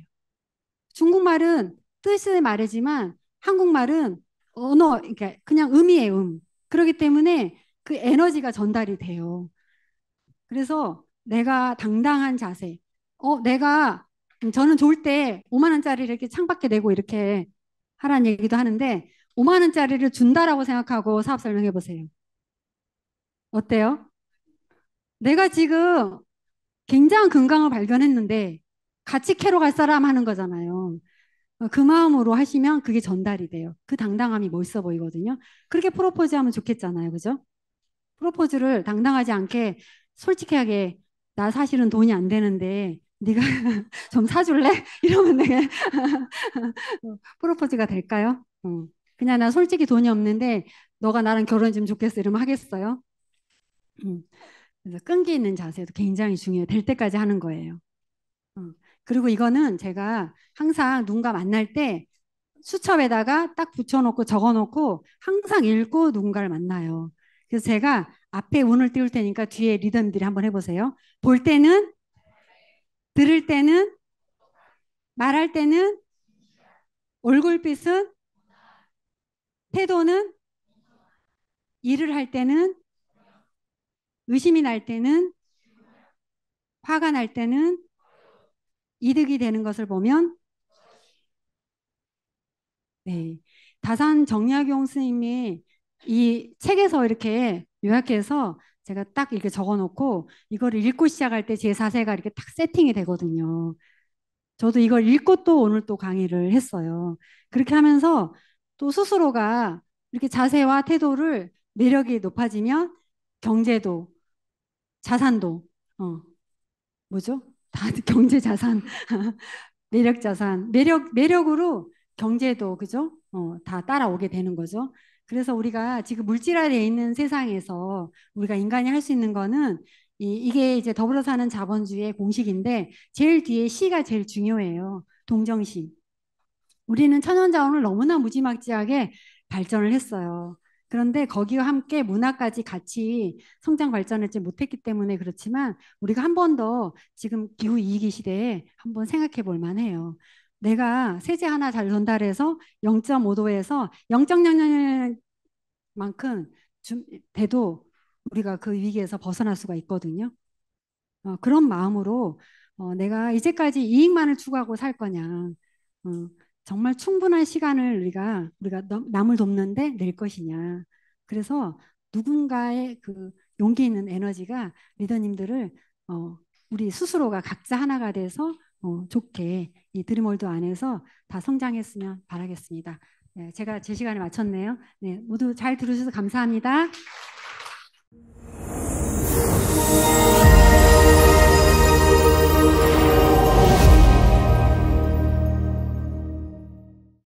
중국말은 뜻을 말이지만 한국말은 언어, 그러니까 그냥 의미의 음. 그렇기 때문에 그 에너지가 전달이 돼요. 그래서 내가 당당한 자세. 어, 내가 저는 좋을 때 5만 원짜리를 이렇게 창밖에 내고 이렇게 하라는 얘기도 하는데 5만 원짜리를 준다라고 생각하고 사업 설명해 보세요. 어때요? 내가 지금 굉장한 건강을 발견했는데 같이 캐러 갈 사람 하는 거잖아요. 어, 그 마음으로 하시면 그게 전달이 돼요. 그 당당함이 멋있어 보이거든요. 그렇게 프로포즈하면 좋겠잖아요. 그죠? 프로포즈를 당당하지 않게 솔직하게 나 사실은 돈이 안 되는데 네가 좀 사줄래? 이러면 내가 프로포즈가 될까요? 어. 그냥 나 솔직히 돈이 없는데 너가 나랑 결혼해주면 좋겠어 이러면 하겠어요? 음. 그래서 끈기 있는 자세도 굉장히 중요해요. 될 때까지 하는 거예요. 어. 그리고 이거는 제가 항상 누군가 만날 때 수첩에다가 딱 붙여놓고 적어놓고 항상 읽고 누군가를 만나요. 그래서 제가 앞에 운을 띄울 테니까 뒤에 리더님들이 한번 해보세요. 볼 때는, 들을 때는, 말할 때는, 얼굴빛은, 태도는, 일을 할 때는, 의심이 날 때는, 화가 날 때는, 이득이 되는 것을 보면, 네. 다산 정약용 스님이 이 책에서 이렇게 요약해서 제가 딱 이렇게 적어놓고 이걸 읽고 시작할 때 제 자세가 이렇게 딱 세팅이 되거든요. 저도 이걸 읽고 또 오늘 또 강의를 했어요. 그렇게 하면서 또 스스로가 이렇게 자세와 태도를 매력이 높아지면 경제도, 자산도, 어, 뭐죠? 다 경제 자산, 매력 자산, 매력, 매력으로 경제도, 그죠? 어, 다 따라오게 되는 거죠. 그래서 우리가 지금 물질 화되어 있는 세상에서 우리가 인간이 할 수 있는 거는 이, 이게 이제 더불어 사는 자본주의의 공식인데 제일 뒤에 시가 제일 중요해요. 동정심. 우리는 천연자원을 너무나 무지막지하게 발전을 했어요. 그런데 거기와 함께 문화까지 같이 성장 발전하지 못했기 때문에 그렇지만 우리가 한 번 더 지금 기후 이기 시대에 한 번 생각해 볼 만해요. 내가 세제 하나 잘 전달해서 0.5도에서 0.00만큼 돼도 우리가 그 위기에서 벗어날 수가 있거든요. 어, 그런 마음으로 어, 내가 이제까지 이익만을 추구하고 살 거냐. 어, 정말 충분한 시간을 우리가 우리가 남을 돕는데 낼 것이냐. 그래서 누군가의 그 용기 있는 에너지가 리더님들을 어, 우리 스스로가 각자 하나가 돼서 어, 좋게 이 드림월드 안에서 다 성장했으면 바라겠습니다. 네, 제가 제 시간에 마쳤네요. 네, 모두 잘 들으셔서 감사합니다.